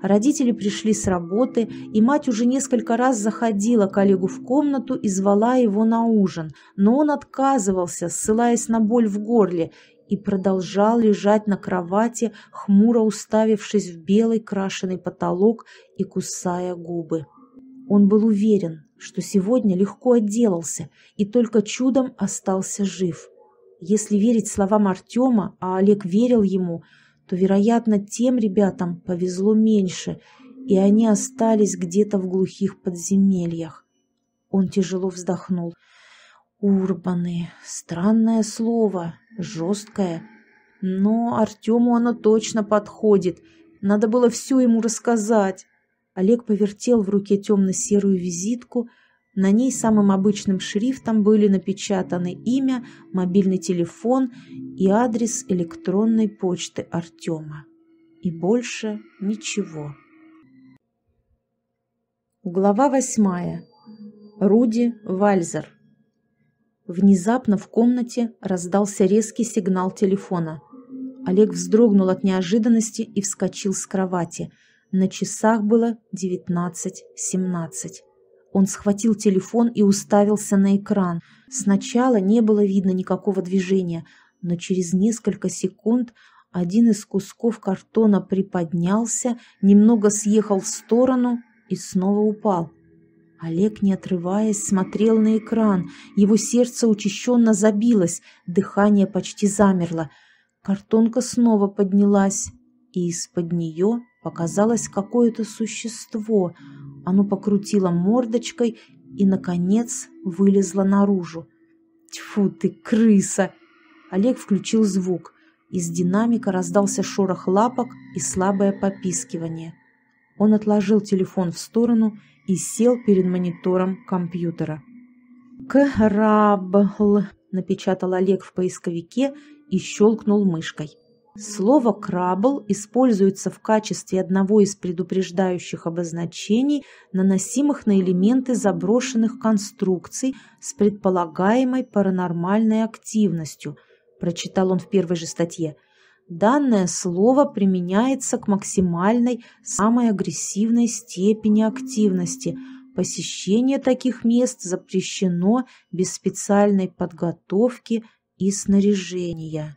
Родители пришли с работы, и мать уже несколько раз заходила коллегу в комнату и звала его на ужин, но он отказывался, ссылаясь на боль в горле, и продолжал лежать на кровати, хмуро уставившись в белый крашеный потолок и кусая губы. Он был уверен, что сегодня легко отделался и только чудом остался жив – если верить словам Артема, а Олег верил ему, то, вероятно, тем ребятам повезло меньше, и они остались где-то в глухих подземельях. Он тяжело вздохнул. «Урбаны. Странное слово. Жесткое. Но Артему оно точно подходит. Надо было все ему рассказать». Олег повертел в руке темно-серую визитку – на ней самым обычным шрифтом были напечатаны имя, мобильный телефон и адрес электронной почты Артема. И больше ничего. Глава восьмая. Руди Вальзер. Внезапно в комнате раздался резкий сигнал телефона. Олег вздрогнул от неожиданности и вскочил с кровати. На часах было девятнадцать семнадцать. Он схватил телефон и уставился на экран. Сначала не было видно никакого движения, но через несколько секунд один из кусков картона приподнялся, немного съехал в сторону и снова упал. Олег, не отрываясь, смотрел на экран. Его сердце учащенно забилось, дыхание почти замерло. Картонка снова поднялась, и из-под нее показалось какое-то существо. Оно покрутило мордочкой и, наконец, вылезло наружу. «Тьфу ты, крыса!» Олег включил звук. Из динамика раздался шорох лапок и слабое попискивание. Он отложил телефон в сторону и сел перед монитором компьютера. «Крабл!» – напечатал Олег в поисковике и щелкнул мышкой. Слово «крабл» используется в качестве одного из предупреждающих обозначений, наносимых на элементы заброшенных конструкций с предполагаемой паранормальной активностью, прочитал он в первой же статье. Данное слово применяется к максимальной, самой агрессивной степени активности – Посещение таких мест запрещено без специальной подготовки и снаряжения.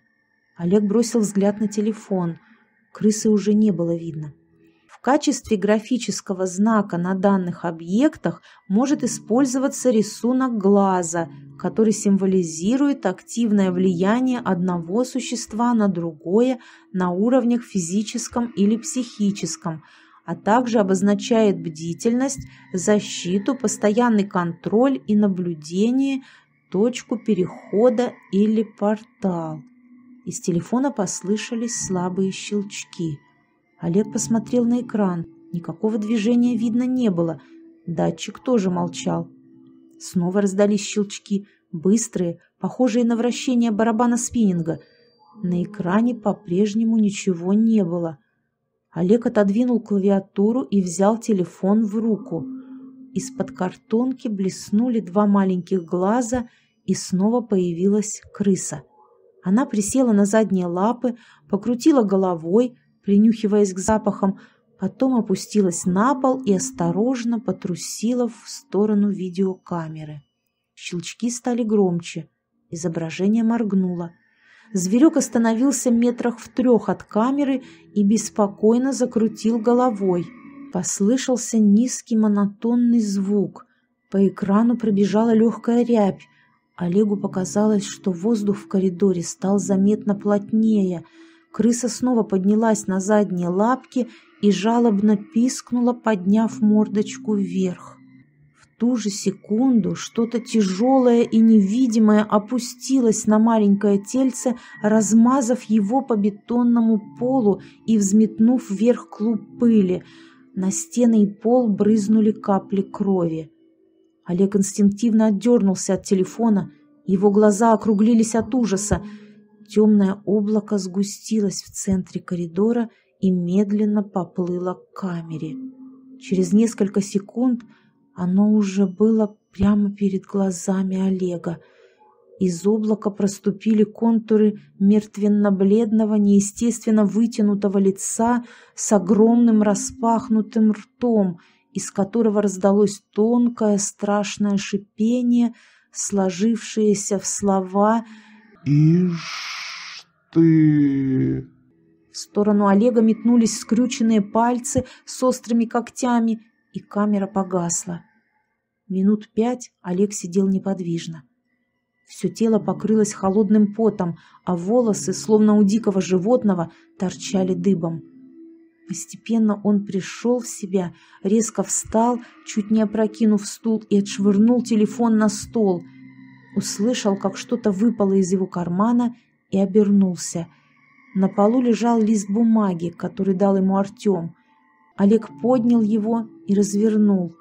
Олег бросил взгляд на телефон. Крысы уже не было видно. В качестве графического знака на данных объектах может использоваться рисунок глаза, который символизирует активное влияние одного существа на другое на уровнях физическом или психическом, а также обозначает бдительность, защиту, постоянный контроль и наблюдение, точку перехода или портал. Из телефона послышались слабые щелчки. Олег посмотрел на экран. Никакого движения видно не было. Датчик тоже молчал. Снова раздались щелчки, быстрые, похожие на вращение барабана спиннинга. На экране по-прежнему ничего не было. Олег отодвинул клавиатуру и взял телефон в руку. Из-под картонки блеснули два маленьких глаза, и снова появилась крыса. Она присела на задние лапы, покрутила головой, принюхиваясь к запахам, потом опустилась на пол и осторожно потрусила в сторону видеокамеры. Щелчки стали громче. Изображение моргнуло. Зверек остановился метрах в трех от камеры и беспокойно закрутил головой. Послышался низкий монотонный звук. По экрану пробежала легкая рябь. Олегу показалось, что воздух в коридоре стал заметно плотнее. Крыса снова поднялась на задние лапки и жалобно пискнула, подняв мордочку вверх. В ту же секунду что-то тяжелое и невидимое опустилось на маленькое тельце, размазав его по бетонному полу и взметнув вверх клуб пыли. На стены и пол брызнули капли крови. Олег инстинктивно отдернулся от телефона. Его глаза округлились от ужаса. Темное облако сгустилось в центре коридора и медленно поплыло к камере. Через несколько секунд оно уже было прямо перед глазами Олега. Из облака проступили контуры мертвенно-бледного, неестественно вытянутого лица с огромным распахнутым ртом из которого раздалось тонкое страшное шипение, сложившееся в слова «Ишь ты!». В сторону Олега метнулись скрюченные пальцы с острыми когтями, и камера погасла. Минут пять Олег сидел неподвижно. Все тело покрылось холодным потом, а волосы, словно у дикого животного, торчали дыбом. Постепенно он пришел в себя, резко встал, чуть не опрокинув стул и отшвырнул телефон на стол. Услышал, как что-то выпало из его кармана и обернулся. На полу лежал лист бумаги, который дал ему Артем. Олег поднял его и развернул.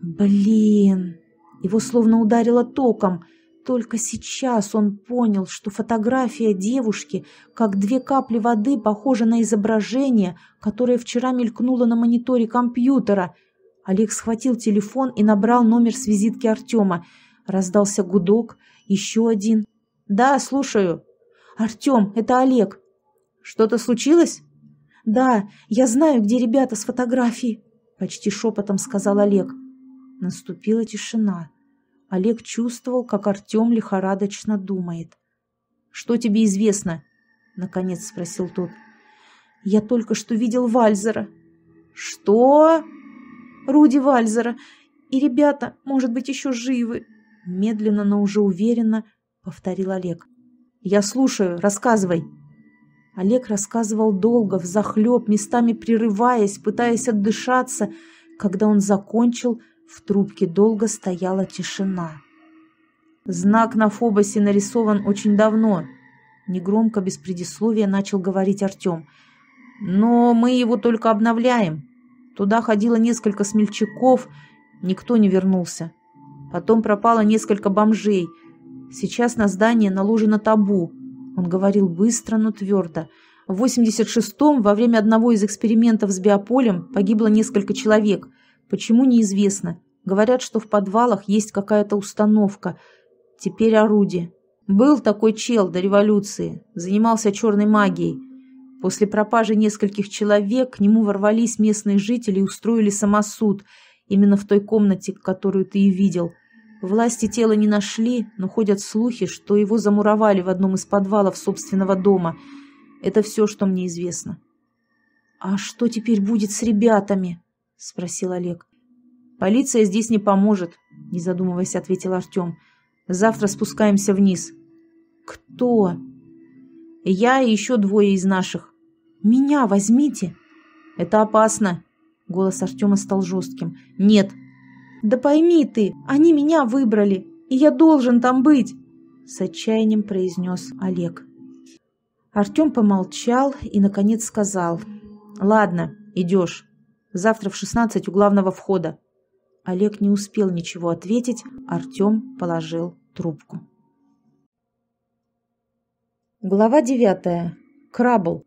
«Блин!» Его словно ударило током – только сейчас он понял, что фотография девушки, как две капли воды, похожа на изображение, которое вчера мелькнуло на мониторе компьютера. Олег схватил телефон и набрал номер с визитки Артема. Раздался гудок, еще один. «Да, слушаю». «Артем, это Олег». «Что-то случилось?» «Да, я знаю, где ребята с фотографией», – почти шепотом сказал Олег. Наступила тишина. Олег чувствовал, как Артем лихорадочно думает. «Что тебе известно?» — наконец спросил тот. «Я только что видел Вальзера». «Что?» «Руди Вальзера. И ребята, может быть, еще живы». Медленно, но уже уверенно повторил Олег. «Я слушаю. Рассказывай». Олег рассказывал долго, взахлеб, местами прерываясь, пытаясь отдышаться. Когда он закончил, в трубке долго стояла тишина. «Знак на Фобосе нарисован очень давно», — негромко, без предисловия начал говорить Артем. «Но мы его только обновляем. Туда ходило несколько смельчаков, никто не вернулся. Потом пропало несколько бомжей. Сейчас на здание наложено табу». Он говорил быстро, но твердо. В 86-м во время одного из экспериментов с биополем погибло несколько человек — Почему, неизвестно. Говорят, что в подвалах есть какая-то установка. Теперь орудие. Был такой чел до революции. Занимался черной магией. После пропажи нескольких человек к нему ворвались местные жители и устроили самосуд. Именно в той комнате, которую ты и видел. Власти тела не нашли, но ходят слухи, что его замуровали в одном из подвалов собственного дома. Это все, что мне известно. «А что теперь будет с ребятами?» — спросил Олег. «Полиция здесь не поможет», — не задумываясь, ответил Артем. «Завтра спускаемся вниз». «Кто?» «Я и еще двое из наших». «Меня возьмите». «Это опасно», — голос Артема стал жестким. «Нет». «Да пойми ты, они меня выбрали, и я должен там быть», — с отчаянием произнес Олег. Артем помолчал и, наконец, сказал. «Ладно, идешь». Завтра в 16 у главного входа». Олег не успел ничего ответить, Артем положил трубку. Глава 9. Крабл.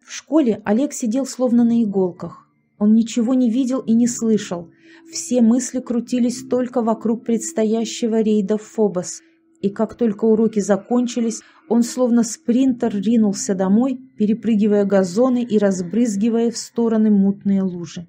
В школе Олег сидел словно на иголках. Он ничего не видел и не слышал. Все мысли крутились только вокруг предстоящего рейда в Фобос. И как только уроки закончились, он словно спринтер ринулся домой, перепрыгивая газоны и разбрызгивая в стороны мутные лужи.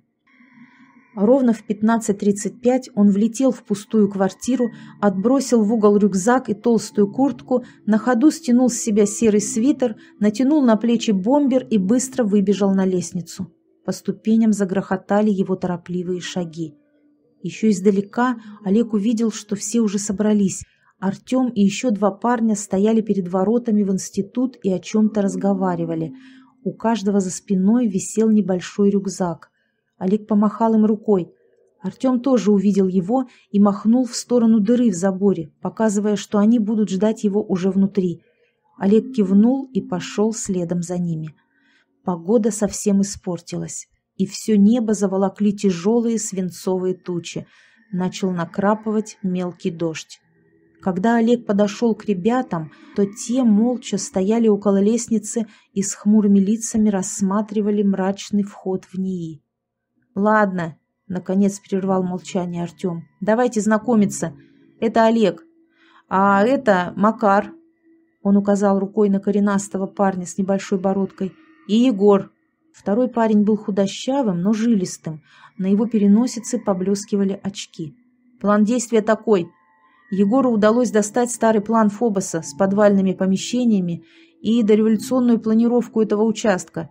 Ровно в 15.35 он влетел в пустую квартиру, отбросил в угол рюкзак и толстую куртку, на ходу стянул с себя серый свитер, натянул на плечи бомбер и быстро выбежал на лестницу. По ступеням загрохотали его торопливые шаги. Еще издалека Олег увидел, что все уже собрались, Артем и еще два парня стояли перед воротами в институт и о чем-то разговаривали. У каждого за спиной висел небольшой рюкзак. Олег помахал им рукой. Артем тоже увидел его и махнул в сторону дыры в заборе, показывая, что они будут ждать его уже внутри. Олег кивнул и пошел следом за ними. Погода совсем испортилась, и все небо заволокли тяжелые свинцовые тучи. Начал накрапывать мелкий дождь. Когда Олег подошел к ребятам, то те молча стояли около лестницы и с хмурыми лицами рассматривали мрачный вход в НИИ. «Ладно», — наконец прервал молчание Артем, — «давайте знакомиться. Это Олег. А это Макар». Он указал рукой на коренастого парня с небольшой бородкой. «И Егор». Второй парень был худощавым, но жилистым. На его переносице поблескивали очки. «План действия такой — Егору удалось достать старый план Фобоса с подвальными помещениями и дореволюционную планировку этого участка.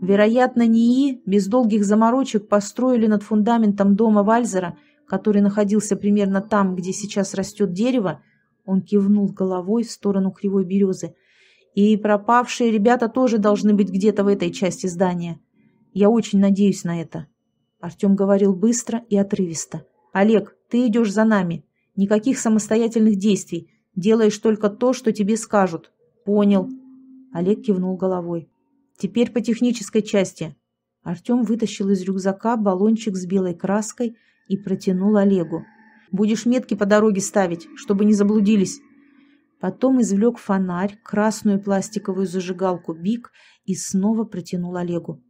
Вероятно, НИИ без долгих заморочек построили над фундаментом дома Вальзера, который находился примерно там, где сейчас растет дерево, он кивнул головой в сторону кривой березы, и пропавшие ребята тоже должны быть где-то в этой части здания. Я очень надеюсь на это. Артем говорил быстро и отрывисто. «Олег, ты идешь за нами. Никаких самостоятельных действий. Делаешь только то, что тебе скажут. Понял. Олег кивнул головой. Теперь по технической части. Артем вытащил из рюкзака баллончик с белой краской и протянул Олегу. Будешь метки по дороге ставить, чтобы не заблудились. Потом извлек фонарь, красную пластиковую зажигалку БИК и снова протянул Олегу.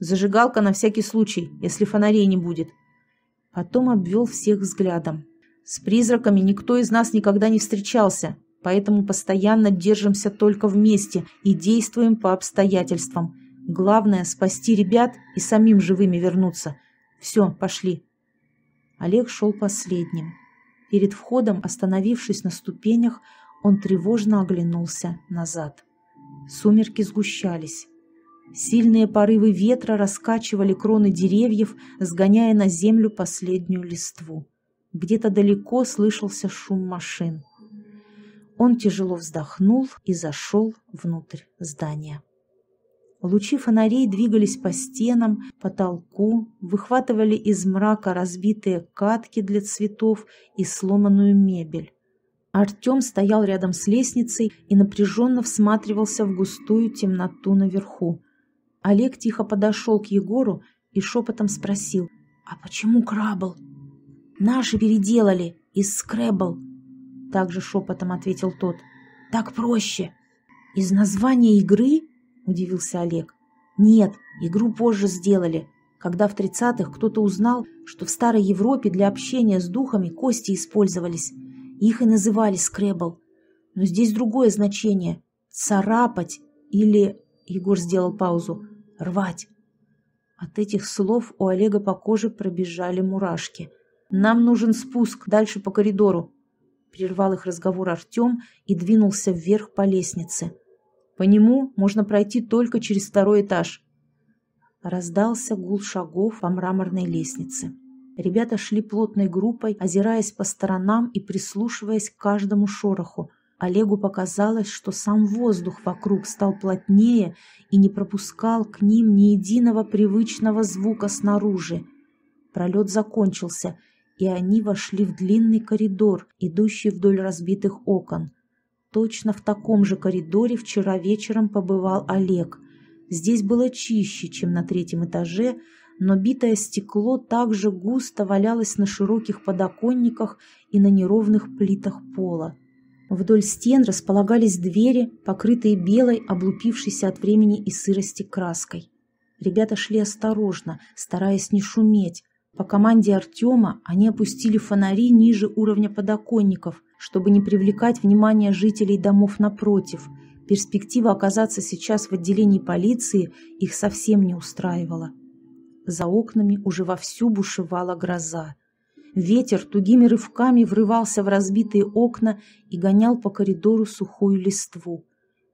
Зажигалка на всякий случай, если фонарей не будет. Потом обвел всех взглядом. С призраками никто из нас никогда не встречался, поэтому постоянно держимся только вместе и действуем по обстоятельствам. Главное – спасти ребят и самим живыми вернуться. Все, пошли. Олег шел последним. Перед входом, остановившись на ступенях, он тревожно оглянулся назад. Сумерки сгущались. Сильные порывы ветра раскачивали кроны деревьев, сгоняя на землю последнюю листву. Где-то далеко слышался шум машин. Он тяжело вздохнул и зашел внутрь здания. Лучи фонарей двигались по стенам, потолку, выхватывали из мрака разбитые катки для цветов и сломанную мебель. Артем стоял рядом с лестницей и напряженно всматривался в густую темноту наверху. Олег тихо подошел к Егору и шепотом спросил, «А почему Крабл?» Наши переделали из скребл. Также шепотом ответил тот. Так проще. Из названия игры? Удивился Олег. Нет, игру позже сделали, когда в тридцатых кто-то узнал, что в Старой Европе для общения с духами кости использовались. Их и называли скребл. Но здесь другое значение. Царапать или... Егор сделал паузу. Рвать. От этих слов у Олега по коже пробежали мурашки – нам нужен спуск дальше по коридору. Прервал их разговор Артем и двинулся вверх по лестнице. По нему можно пройти только через второй этаж. Раздался гул шагов по мраморной лестнице. Ребята шли плотной группой, озираясь по сторонам и прислушиваясь к каждому шороху. Олегу показалось, что сам воздух вокруг стал плотнее и не пропускал к ним ни единого привычного звука снаружи. Пролет закончился, и они вошли в длинный коридор, идущий вдоль разбитых окон. Точно в таком же коридоре вчера вечером побывал Олег. Здесь было чище, чем на третьем этаже, но битое стекло также густо валялось на широких подоконниках и на неровных плитах пола. Вдоль стен располагались двери, покрытые белой, облупившейся от времени и сырости краской. Ребята шли осторожно, стараясь не шуметь, по команде Артема они опустили фонари ниже уровня подоконников, чтобы не привлекать внимание жителей домов напротив. Перспектива оказаться сейчас в отделении полиции их совсем не устраивала. За окнами уже вовсю бушевала гроза. Ветер тугими рывками врывался в разбитые окна и гонял по коридору сухую листву.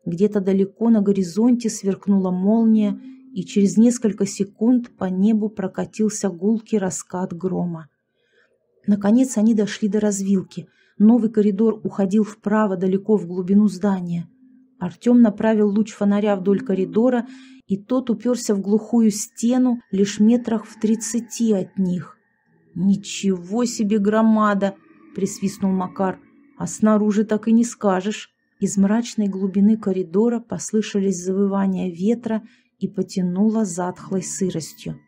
Где-то далеко на горизонте сверкнула молния, и через несколько секунд по небу прокатился гулкий раскат грома. Наконец они дошли до развилки. Новый коридор уходил вправо далеко в глубину здания. Артем направил луч фонаря вдоль коридора, и тот уперся в глухую стену лишь метрах в тридцати от них. «Ничего себе громада!» – присвистнул Макар. «А снаружи так и не скажешь». Из мрачной глубины коридора послышались завывания ветра и потянула затхлой сыростью.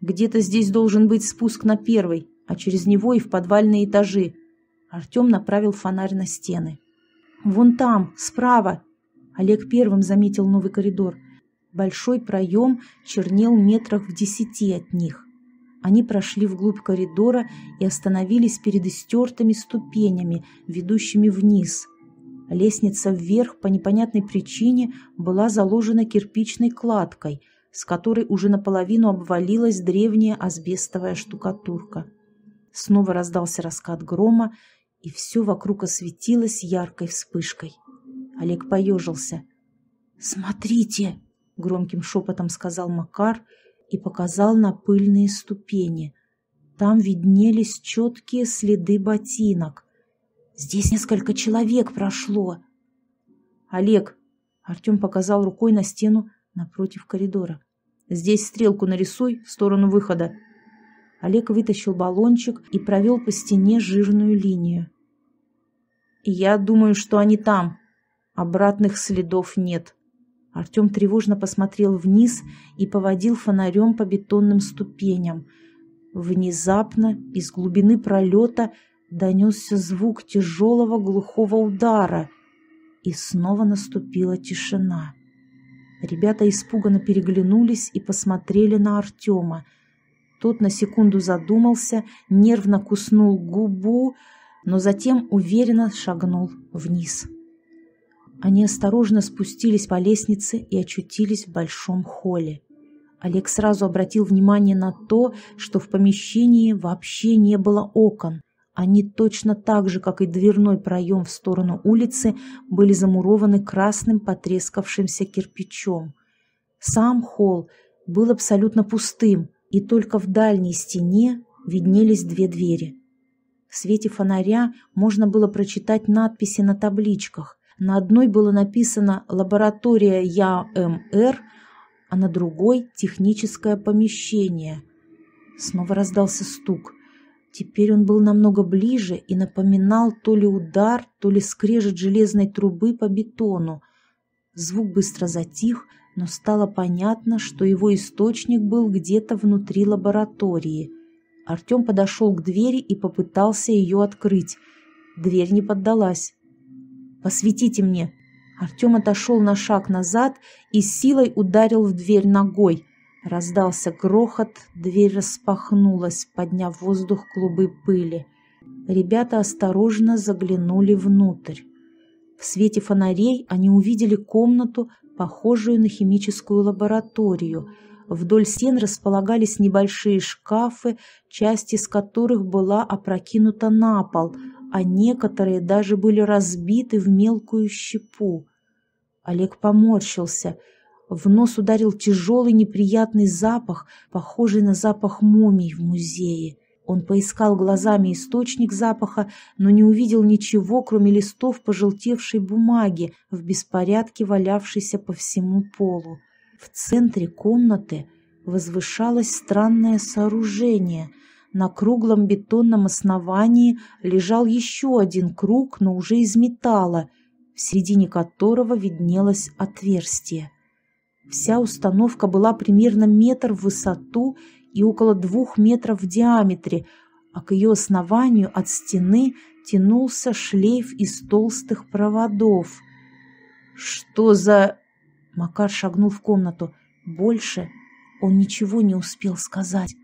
Где-то здесь должен быть спуск на первый, а через него и в подвальные этажи. Артем направил фонарь на стены. «Вон там, справа!» Олег первым заметил новый коридор. Большой проем чернел метрах в десяти от них. Они прошли вглубь коридора и остановились перед истертыми ступенями, ведущими вниз – Лестница вверх по непонятной причине была заложена кирпичной кладкой, с которой уже наполовину обвалилась древняя асбестовая штукатурка. Снова раздался раскат грома, и все вокруг осветилось яркой вспышкой. Олег поежился. «Смотрите!» — громким шепотом сказал Макар и показал на пыльные ступени. Там виднелись четкие следы ботинок. Здесь несколько человек прошло. Олег, Артем показал рукой на стену напротив коридора. Здесь стрелку нарисуй в сторону выхода. Олег вытащил баллончик и провел по стене жирную линию. «Я думаю, что они там. Обратных следов нет». Артем тревожно посмотрел вниз и поводил фонарем по бетонным ступеням. Внезапно из глубины пролета донесся звук тяжелого глухого удара, и снова наступила тишина. Ребята испуганно переглянулись и посмотрели на Артема. Тот на секунду задумался, нервно куснул губу, но затем уверенно шагнул вниз. Они осторожно спустились по лестнице и очутились в большом холле. Олег сразу обратил внимание на то, что в помещении вообще не было окон. Они точно так же, как и дверной проем в сторону улицы, были замурованы красным потрескавшимся кирпичом. Сам холл был абсолютно пустым, и только в дальней стене виднелись две двери. В свете фонаря можно было прочитать надписи на табличках. На одной было написано «Лаборатория ЯМР», эм а на другой «Техническое помещение». Снова раздался стук. Теперь он был намного ближе и напоминал то ли удар, то ли скрежет железной трубы по бетону. Звук быстро затих, но стало понятно, что его источник был где-то внутри лаборатории. Артем подошел к двери и попытался ее открыть. Дверь не поддалась. «Посветите мне!» Артем отошел на шаг назад и силой ударил в дверь ногой. Раздался грохот, дверь распахнулась, подняв воздух клубы пыли. Ребята осторожно заглянули внутрь. В свете фонарей они увидели комнату, похожую на химическую лабораторию. Вдоль стен располагались небольшие шкафы, часть из которых была опрокинута на пол, а некоторые даже были разбиты в мелкую щепу. Олег поморщился – в нос ударил тяжелый неприятный запах, похожий на запах мумий в музее. Он поискал глазами источник запаха, но не увидел ничего, кроме листов пожелтевшей бумаги, в беспорядке валявшейся по всему полу. В центре комнаты возвышалось странное сооружение. На круглом бетонном основании лежал еще один круг, но уже из металла, в середине которого виднелось отверстие. Вся установка была примерно метр в высоту и около двух метров в диаметре, а к ее основанию от стены тянулся шлейф из толстых проводов. «Что за...» Макар шагнул в комнату. Больше он ничего не успел сказать.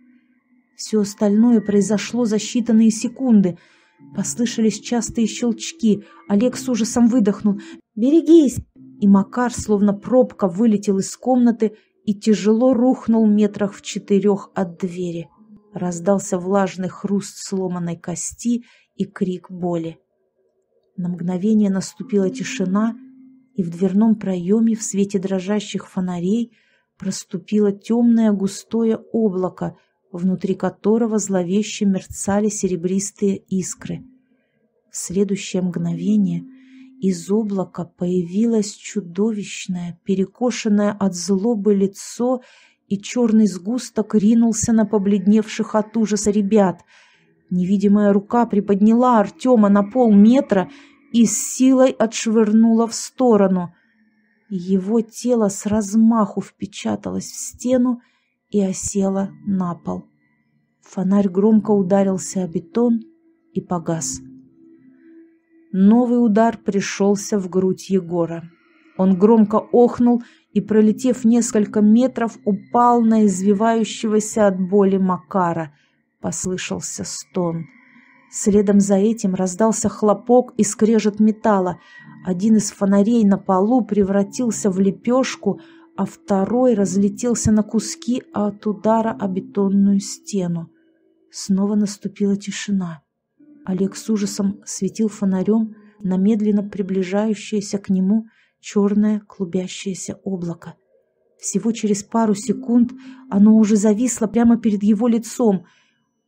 Все остальное произошло за считанные секунды. Послышались частые щелчки. Олег с ужасом выдохнул. «Берегись!» и Макар, словно пробка, вылетел из комнаты и тяжело рухнул метрах в четырех от двери. Раздался влажный хруст сломанной кости и крик боли. На мгновение наступила тишина, и в дверном проеме в свете дрожащих фонарей проступило темное густое облако, внутри которого зловеще мерцали серебристые искры. В следующее мгновение – из облака появилось чудовищное, перекошенное от злобы лицо, и черный сгусток ринулся на побледневших от ужаса ребят. Невидимая рука приподняла Артема на полметра и с силой отшвырнула в сторону. Его тело с размаху впечаталось в стену и осело на пол. Фонарь громко ударился о бетон и погас. Новый удар пришелся в грудь Егора. Он громко охнул и, пролетев несколько метров, упал на извивающегося от боли Макара. Послышался стон. Следом за этим раздался хлопок и скрежет металла. Один из фонарей на полу превратился в лепешку, а второй разлетелся на куски от удара о бетонную стену. Снова наступила тишина. Олег с ужасом светил фонарем на медленно приближающееся к нему черное клубящееся облако. Всего через пару секунд оно уже зависло прямо перед его лицом.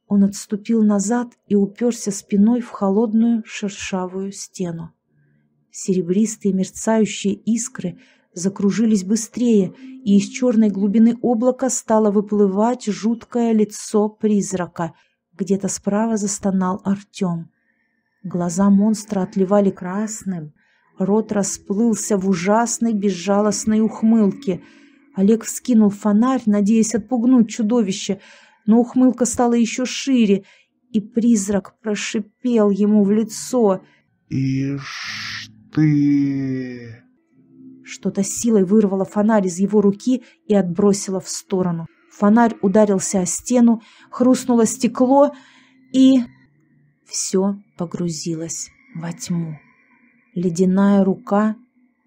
Он отступил назад и уперся спиной в холодную шершавую стену. Серебристые мерцающие искры закружились быстрее, и из черной глубины облака стало выплывать жуткое лицо призрака — где-то справа застонал Артем. Глаза монстра отливали красным, рот расплылся в ужасной безжалостной ухмылке. Олег вскинул фонарь, надеясь отпугнуть чудовище, но ухмылка стала еще шире, и призрак прошипел ему в лицо. «Ишь ты!» Что-то силой вырвало фонарь из его руки и отбросило в сторону. Фонарь ударился о стену, хрустнуло стекло, и... Все погрузилось во тьму. Ледяная рука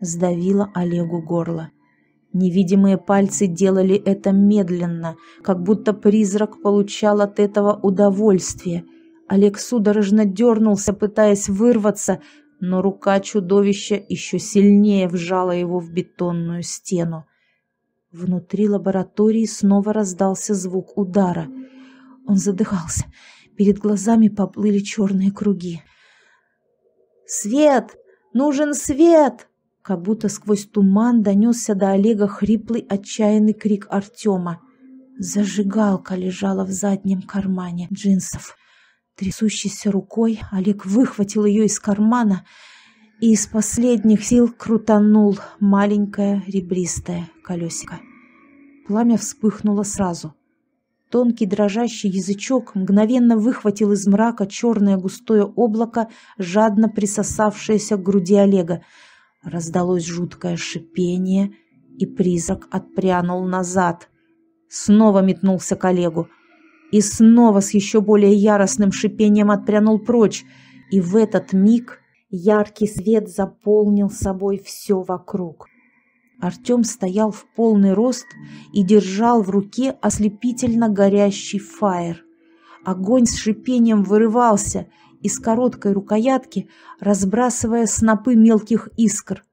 сдавила Олегу горло. Невидимые пальцы делали это медленно, как будто призрак получал от этого удовольствие. Олег судорожно дернулся, пытаясь вырваться, но рука чудовища еще сильнее вжала его в бетонную стену. Внутри лаборатории снова раздался звук удара. Он задыхался. Перед глазами поплыли черные круги. «Свет! Нужен свет!» Как будто сквозь туман донесся до Олега хриплый отчаянный крик Артема. Зажигалка лежала в заднем кармане джинсов. Трясущейся рукой Олег выхватил ее из кармана и из последних сил крутанул маленькое ребристое колесико. Пламя вспыхнуло сразу. Тонкий дрожащий язычок мгновенно выхватил из мрака черное густое облако, жадно присосавшееся к груди Олега. Раздалось жуткое шипение, и призрак отпрянул назад. Снова метнулся к Олегу. И снова с еще более яростным шипением отпрянул прочь. И в этот миг яркий свет заполнил собой все вокруг. Артем стоял в полный рост и держал в руке ослепительно горящий фаер. Огонь с шипением вырывался из короткой рукоятки, разбрасывая снопы мелких искр.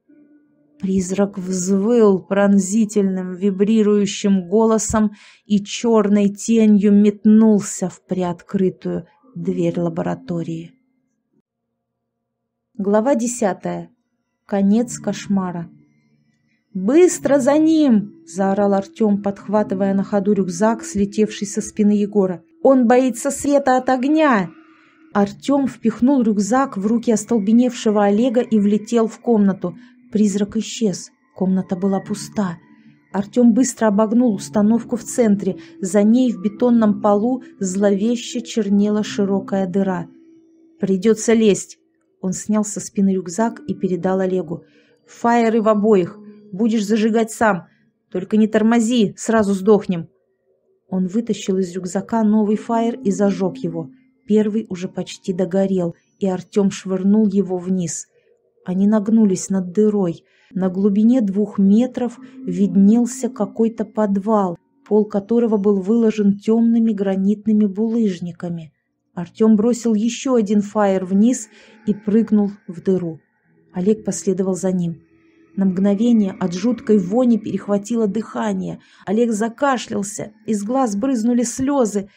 Призрак взвыл пронзительным вибрирующим голосом и черной тенью метнулся в приоткрытую дверь лаборатории. Глава десятая. Конец кошмара. «Быстро за ним!» – заорал Артем, подхватывая на ходу рюкзак, слетевший со спины Егора. «Он боится света от огня!» Артем впихнул рюкзак в руки остолбеневшего Олега и влетел в комнату. Призрак исчез. Комната была пуста. Артем быстро обогнул установку в центре. За ней в бетонном полу зловеще чернела широкая дыра. «Придется лезть!» Он снял со спины рюкзак и передал Олегу. «Фаеры в обоих! Будешь зажигать сам. Только не тормози, сразу сдохнем». Он вытащил из рюкзака новый фаер и зажег его. Первый уже почти догорел, и Артем швырнул его вниз. Они нагнулись над дырой. На глубине двух метров виднелся какой-то подвал, пол которого был выложен темными гранитными булыжниками. Артем бросил еще один фаер вниз и прыгнул в дыру. Олег последовал за ним. На мгновение от жуткой вони перехватило дыхание. Олег закашлялся, из глаз брызнули слезы.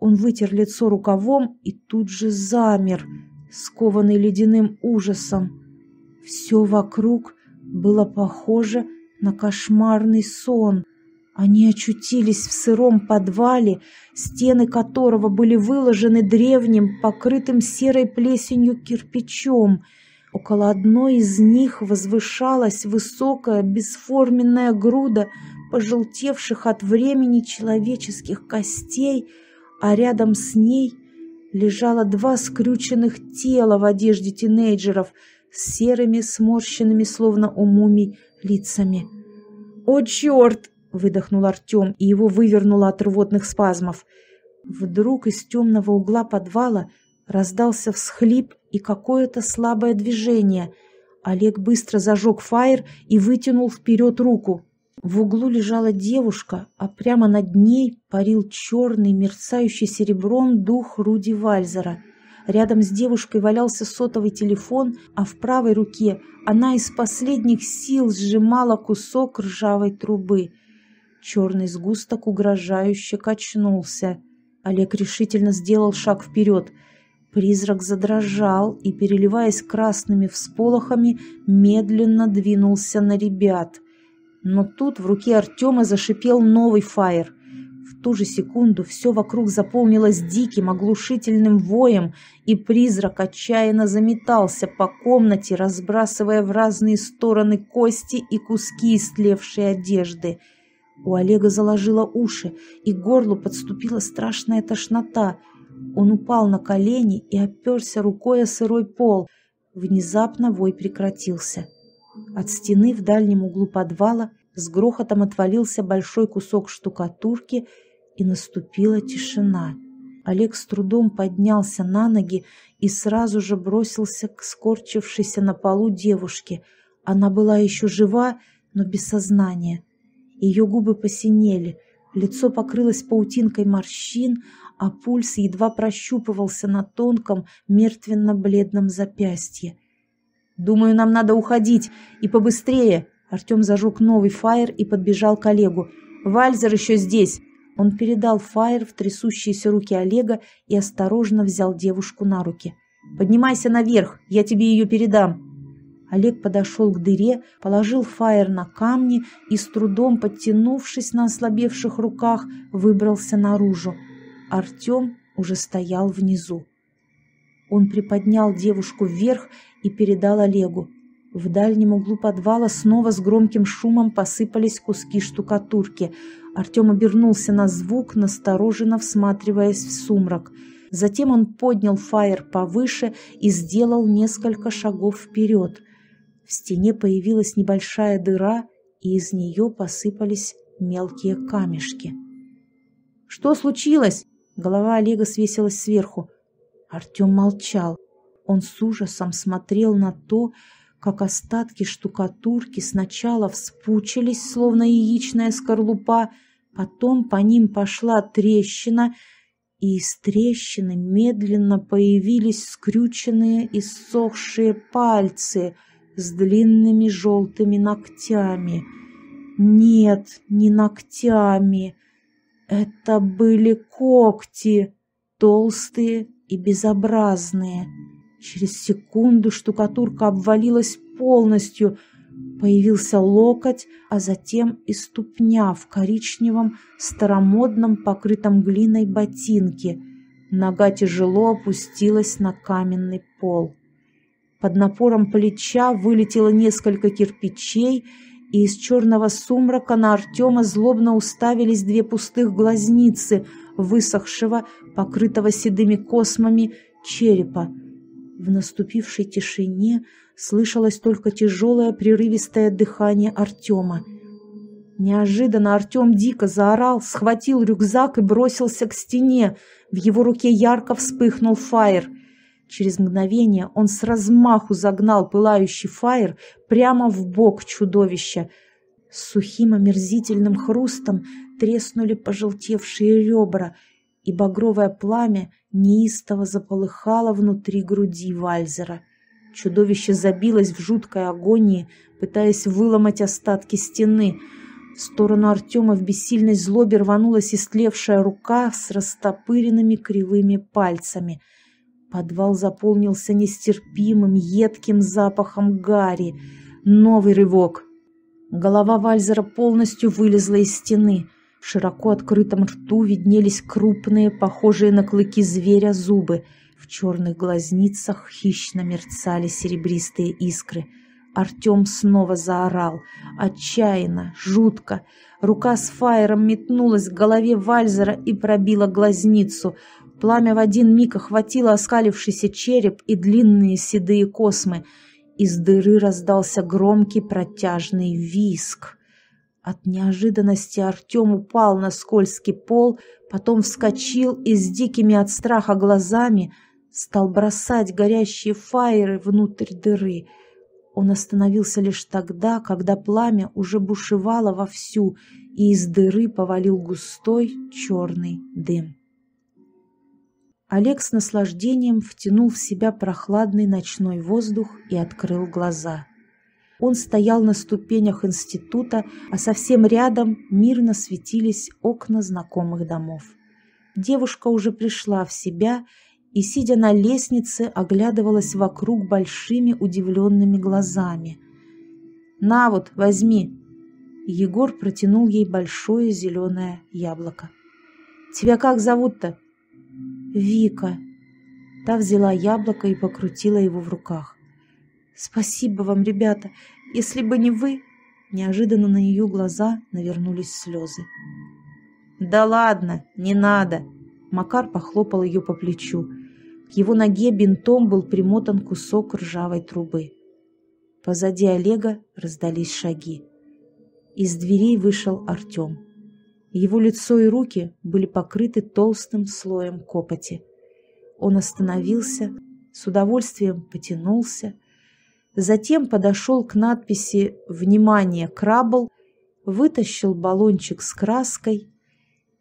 Он вытер лицо рукавом и тут же замер, скованный ледяным ужасом. Все вокруг было похоже на кошмарный сон. Они очутились в сыром подвале, стены которого были выложены древним, покрытым серой плесенью кирпичом – Около одной из них возвышалась высокая бесформенная груда пожелтевших от времени человеческих костей, а рядом с ней лежало два скрюченных тела в одежде тинейджеров с серыми, сморщенными, словно у мумий, лицами. «О, черт!» — выдохнул Артем, и его вывернуло от рвотных спазмов. Вдруг из темного угла подвала Раздался всхлип и какое-то слабое движение. Олег быстро зажег фаер и вытянул вперед руку. В углу лежала девушка, а прямо над ней парил черный, мерцающий серебром дух Руди Вальзера. Рядом с девушкой валялся сотовый телефон, а в правой руке она из последних сил сжимала кусок ржавой трубы. Черный сгусток угрожающе качнулся. Олег решительно сделал шаг вперед – Призрак задрожал и, переливаясь красными всполохами, медленно двинулся на ребят. Но тут в руке Артема зашипел новый фаер. В ту же секунду все вокруг заполнилось диким, оглушительным воем, и призрак отчаянно заметался по комнате, разбрасывая в разные стороны кости и куски истлевшей одежды. У Олега заложило уши, и горлу подступила страшная тошнота – он упал на колени и оперся рукой о сырой пол. Внезапно вой прекратился. От стены в дальнем углу подвала с грохотом отвалился большой кусок штукатурки, и наступила тишина. Олег с трудом поднялся на ноги и сразу же бросился к скорчившейся на полу девушке. Она была еще жива, но без сознания. Ее губы посинели, Лицо покрылось паутинкой морщин, а пульс едва прощупывался на тонком, мертвенно-бледном запястье. «Думаю, нам надо уходить, и побыстрее!» Артем зажег новый фаер и подбежал к Олегу. «Вальзер еще здесь!» Он передал фаер в трясущиеся руки Олега и осторожно взял девушку на руки. «Поднимайся наверх, я тебе ее передам!» Олег подошел к дыре, положил фаер на камни и, с трудом подтянувшись на ослабевших руках, выбрался наружу. Артем уже стоял внизу. Он приподнял девушку вверх и передал Олегу. В дальнем углу подвала снова с громким шумом посыпались куски штукатурки. Артем обернулся на звук, настороженно всматриваясь в сумрак. Затем он поднял фаер повыше и сделал несколько шагов вперед. В стене появилась небольшая дыра, и из нее посыпались мелкие камешки. «Что случилось?» Голова Олега свесилась сверху. Артем молчал. Он с ужасом смотрел на то, как остатки штукатурки сначала вспучились, словно яичная скорлупа, потом по ним пошла трещина, и из трещины медленно появились скрюченные и сохшие пальцы — с длинными желтыми ногтями. Нет, не ногтями. Это были когти, толстые и безобразные. Через секунду штукатурка обвалилась полностью. Появился локоть, а затем и ступня в коричневом, старомодном, покрытом глиной ботинке. Нога тяжело опустилась на каменный пол. Под напором плеча вылетело несколько кирпичей, и из черного сумрака на Артема злобно уставились две пустых глазницы высохшего, покрытого седыми космами, черепа. В наступившей тишине слышалось только тяжелое прерывистое дыхание Артема. Неожиданно Артем дико заорал, схватил рюкзак и бросился к стене. В его руке ярко вспыхнул фаер – Через мгновение он с размаху загнал пылающий фаер прямо в бок чудовища. С сухим омерзительным хрустом треснули пожелтевшие ребра, и багровое пламя неистово заполыхало внутри груди Вальзера. Чудовище забилось в жуткой агонии, пытаясь выломать остатки стены. В сторону Артема в бессильной злобе рванулась истлевшая рука с растопыренными кривыми пальцами — Подвал заполнился нестерпимым, едким запахом гари. Новый рывок. Голова Вальзера полностью вылезла из стены. В широко открытом рту виднелись крупные, похожие на клыки зверя, зубы. В черных глазницах хищно мерцали серебристые искры. Артем снова заорал. Отчаянно, жутко. Рука с фаером метнулась к голове Вальзера и пробила глазницу. Пламя в один миг охватило оскалившийся череп и длинные седые космы. Из дыры раздался громкий протяжный виск. От неожиданности Артем упал на скользкий пол, потом вскочил и с дикими от страха глазами стал бросать горящие фаеры внутрь дыры. Он остановился лишь тогда, когда пламя уже бушевало вовсю, и из дыры повалил густой черный дым. Олег с наслаждением втянул в себя прохладный ночной воздух и открыл глаза. Он стоял на ступенях института, а совсем рядом мирно светились окна знакомых домов. Девушка уже пришла в себя и, сидя на лестнице, оглядывалась вокруг большими удивленными глазами. «На вот, возьми!» Егор протянул ей большое зеленое яблоко. «Тебя как зовут-то?» Вика!» Та взяла яблоко и покрутила его в руках. «Спасибо вам, ребята! Если бы не вы...» Неожиданно на ее глаза навернулись слезы. «Да ладно, не надо!» Макар похлопал ее по плечу. К его ноге бинтом был примотан кусок ржавой трубы. Позади Олега раздались шаги. Из дверей вышел Артем. Его лицо и руки были покрыты толстым слоем копоти. Он остановился, с удовольствием потянулся, затем подошел к надписи «Внимание, крабл", вытащил баллончик с краской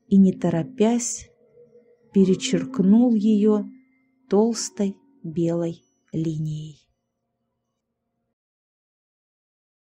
и, не торопясь, перечеркнул ее толстой белой линией.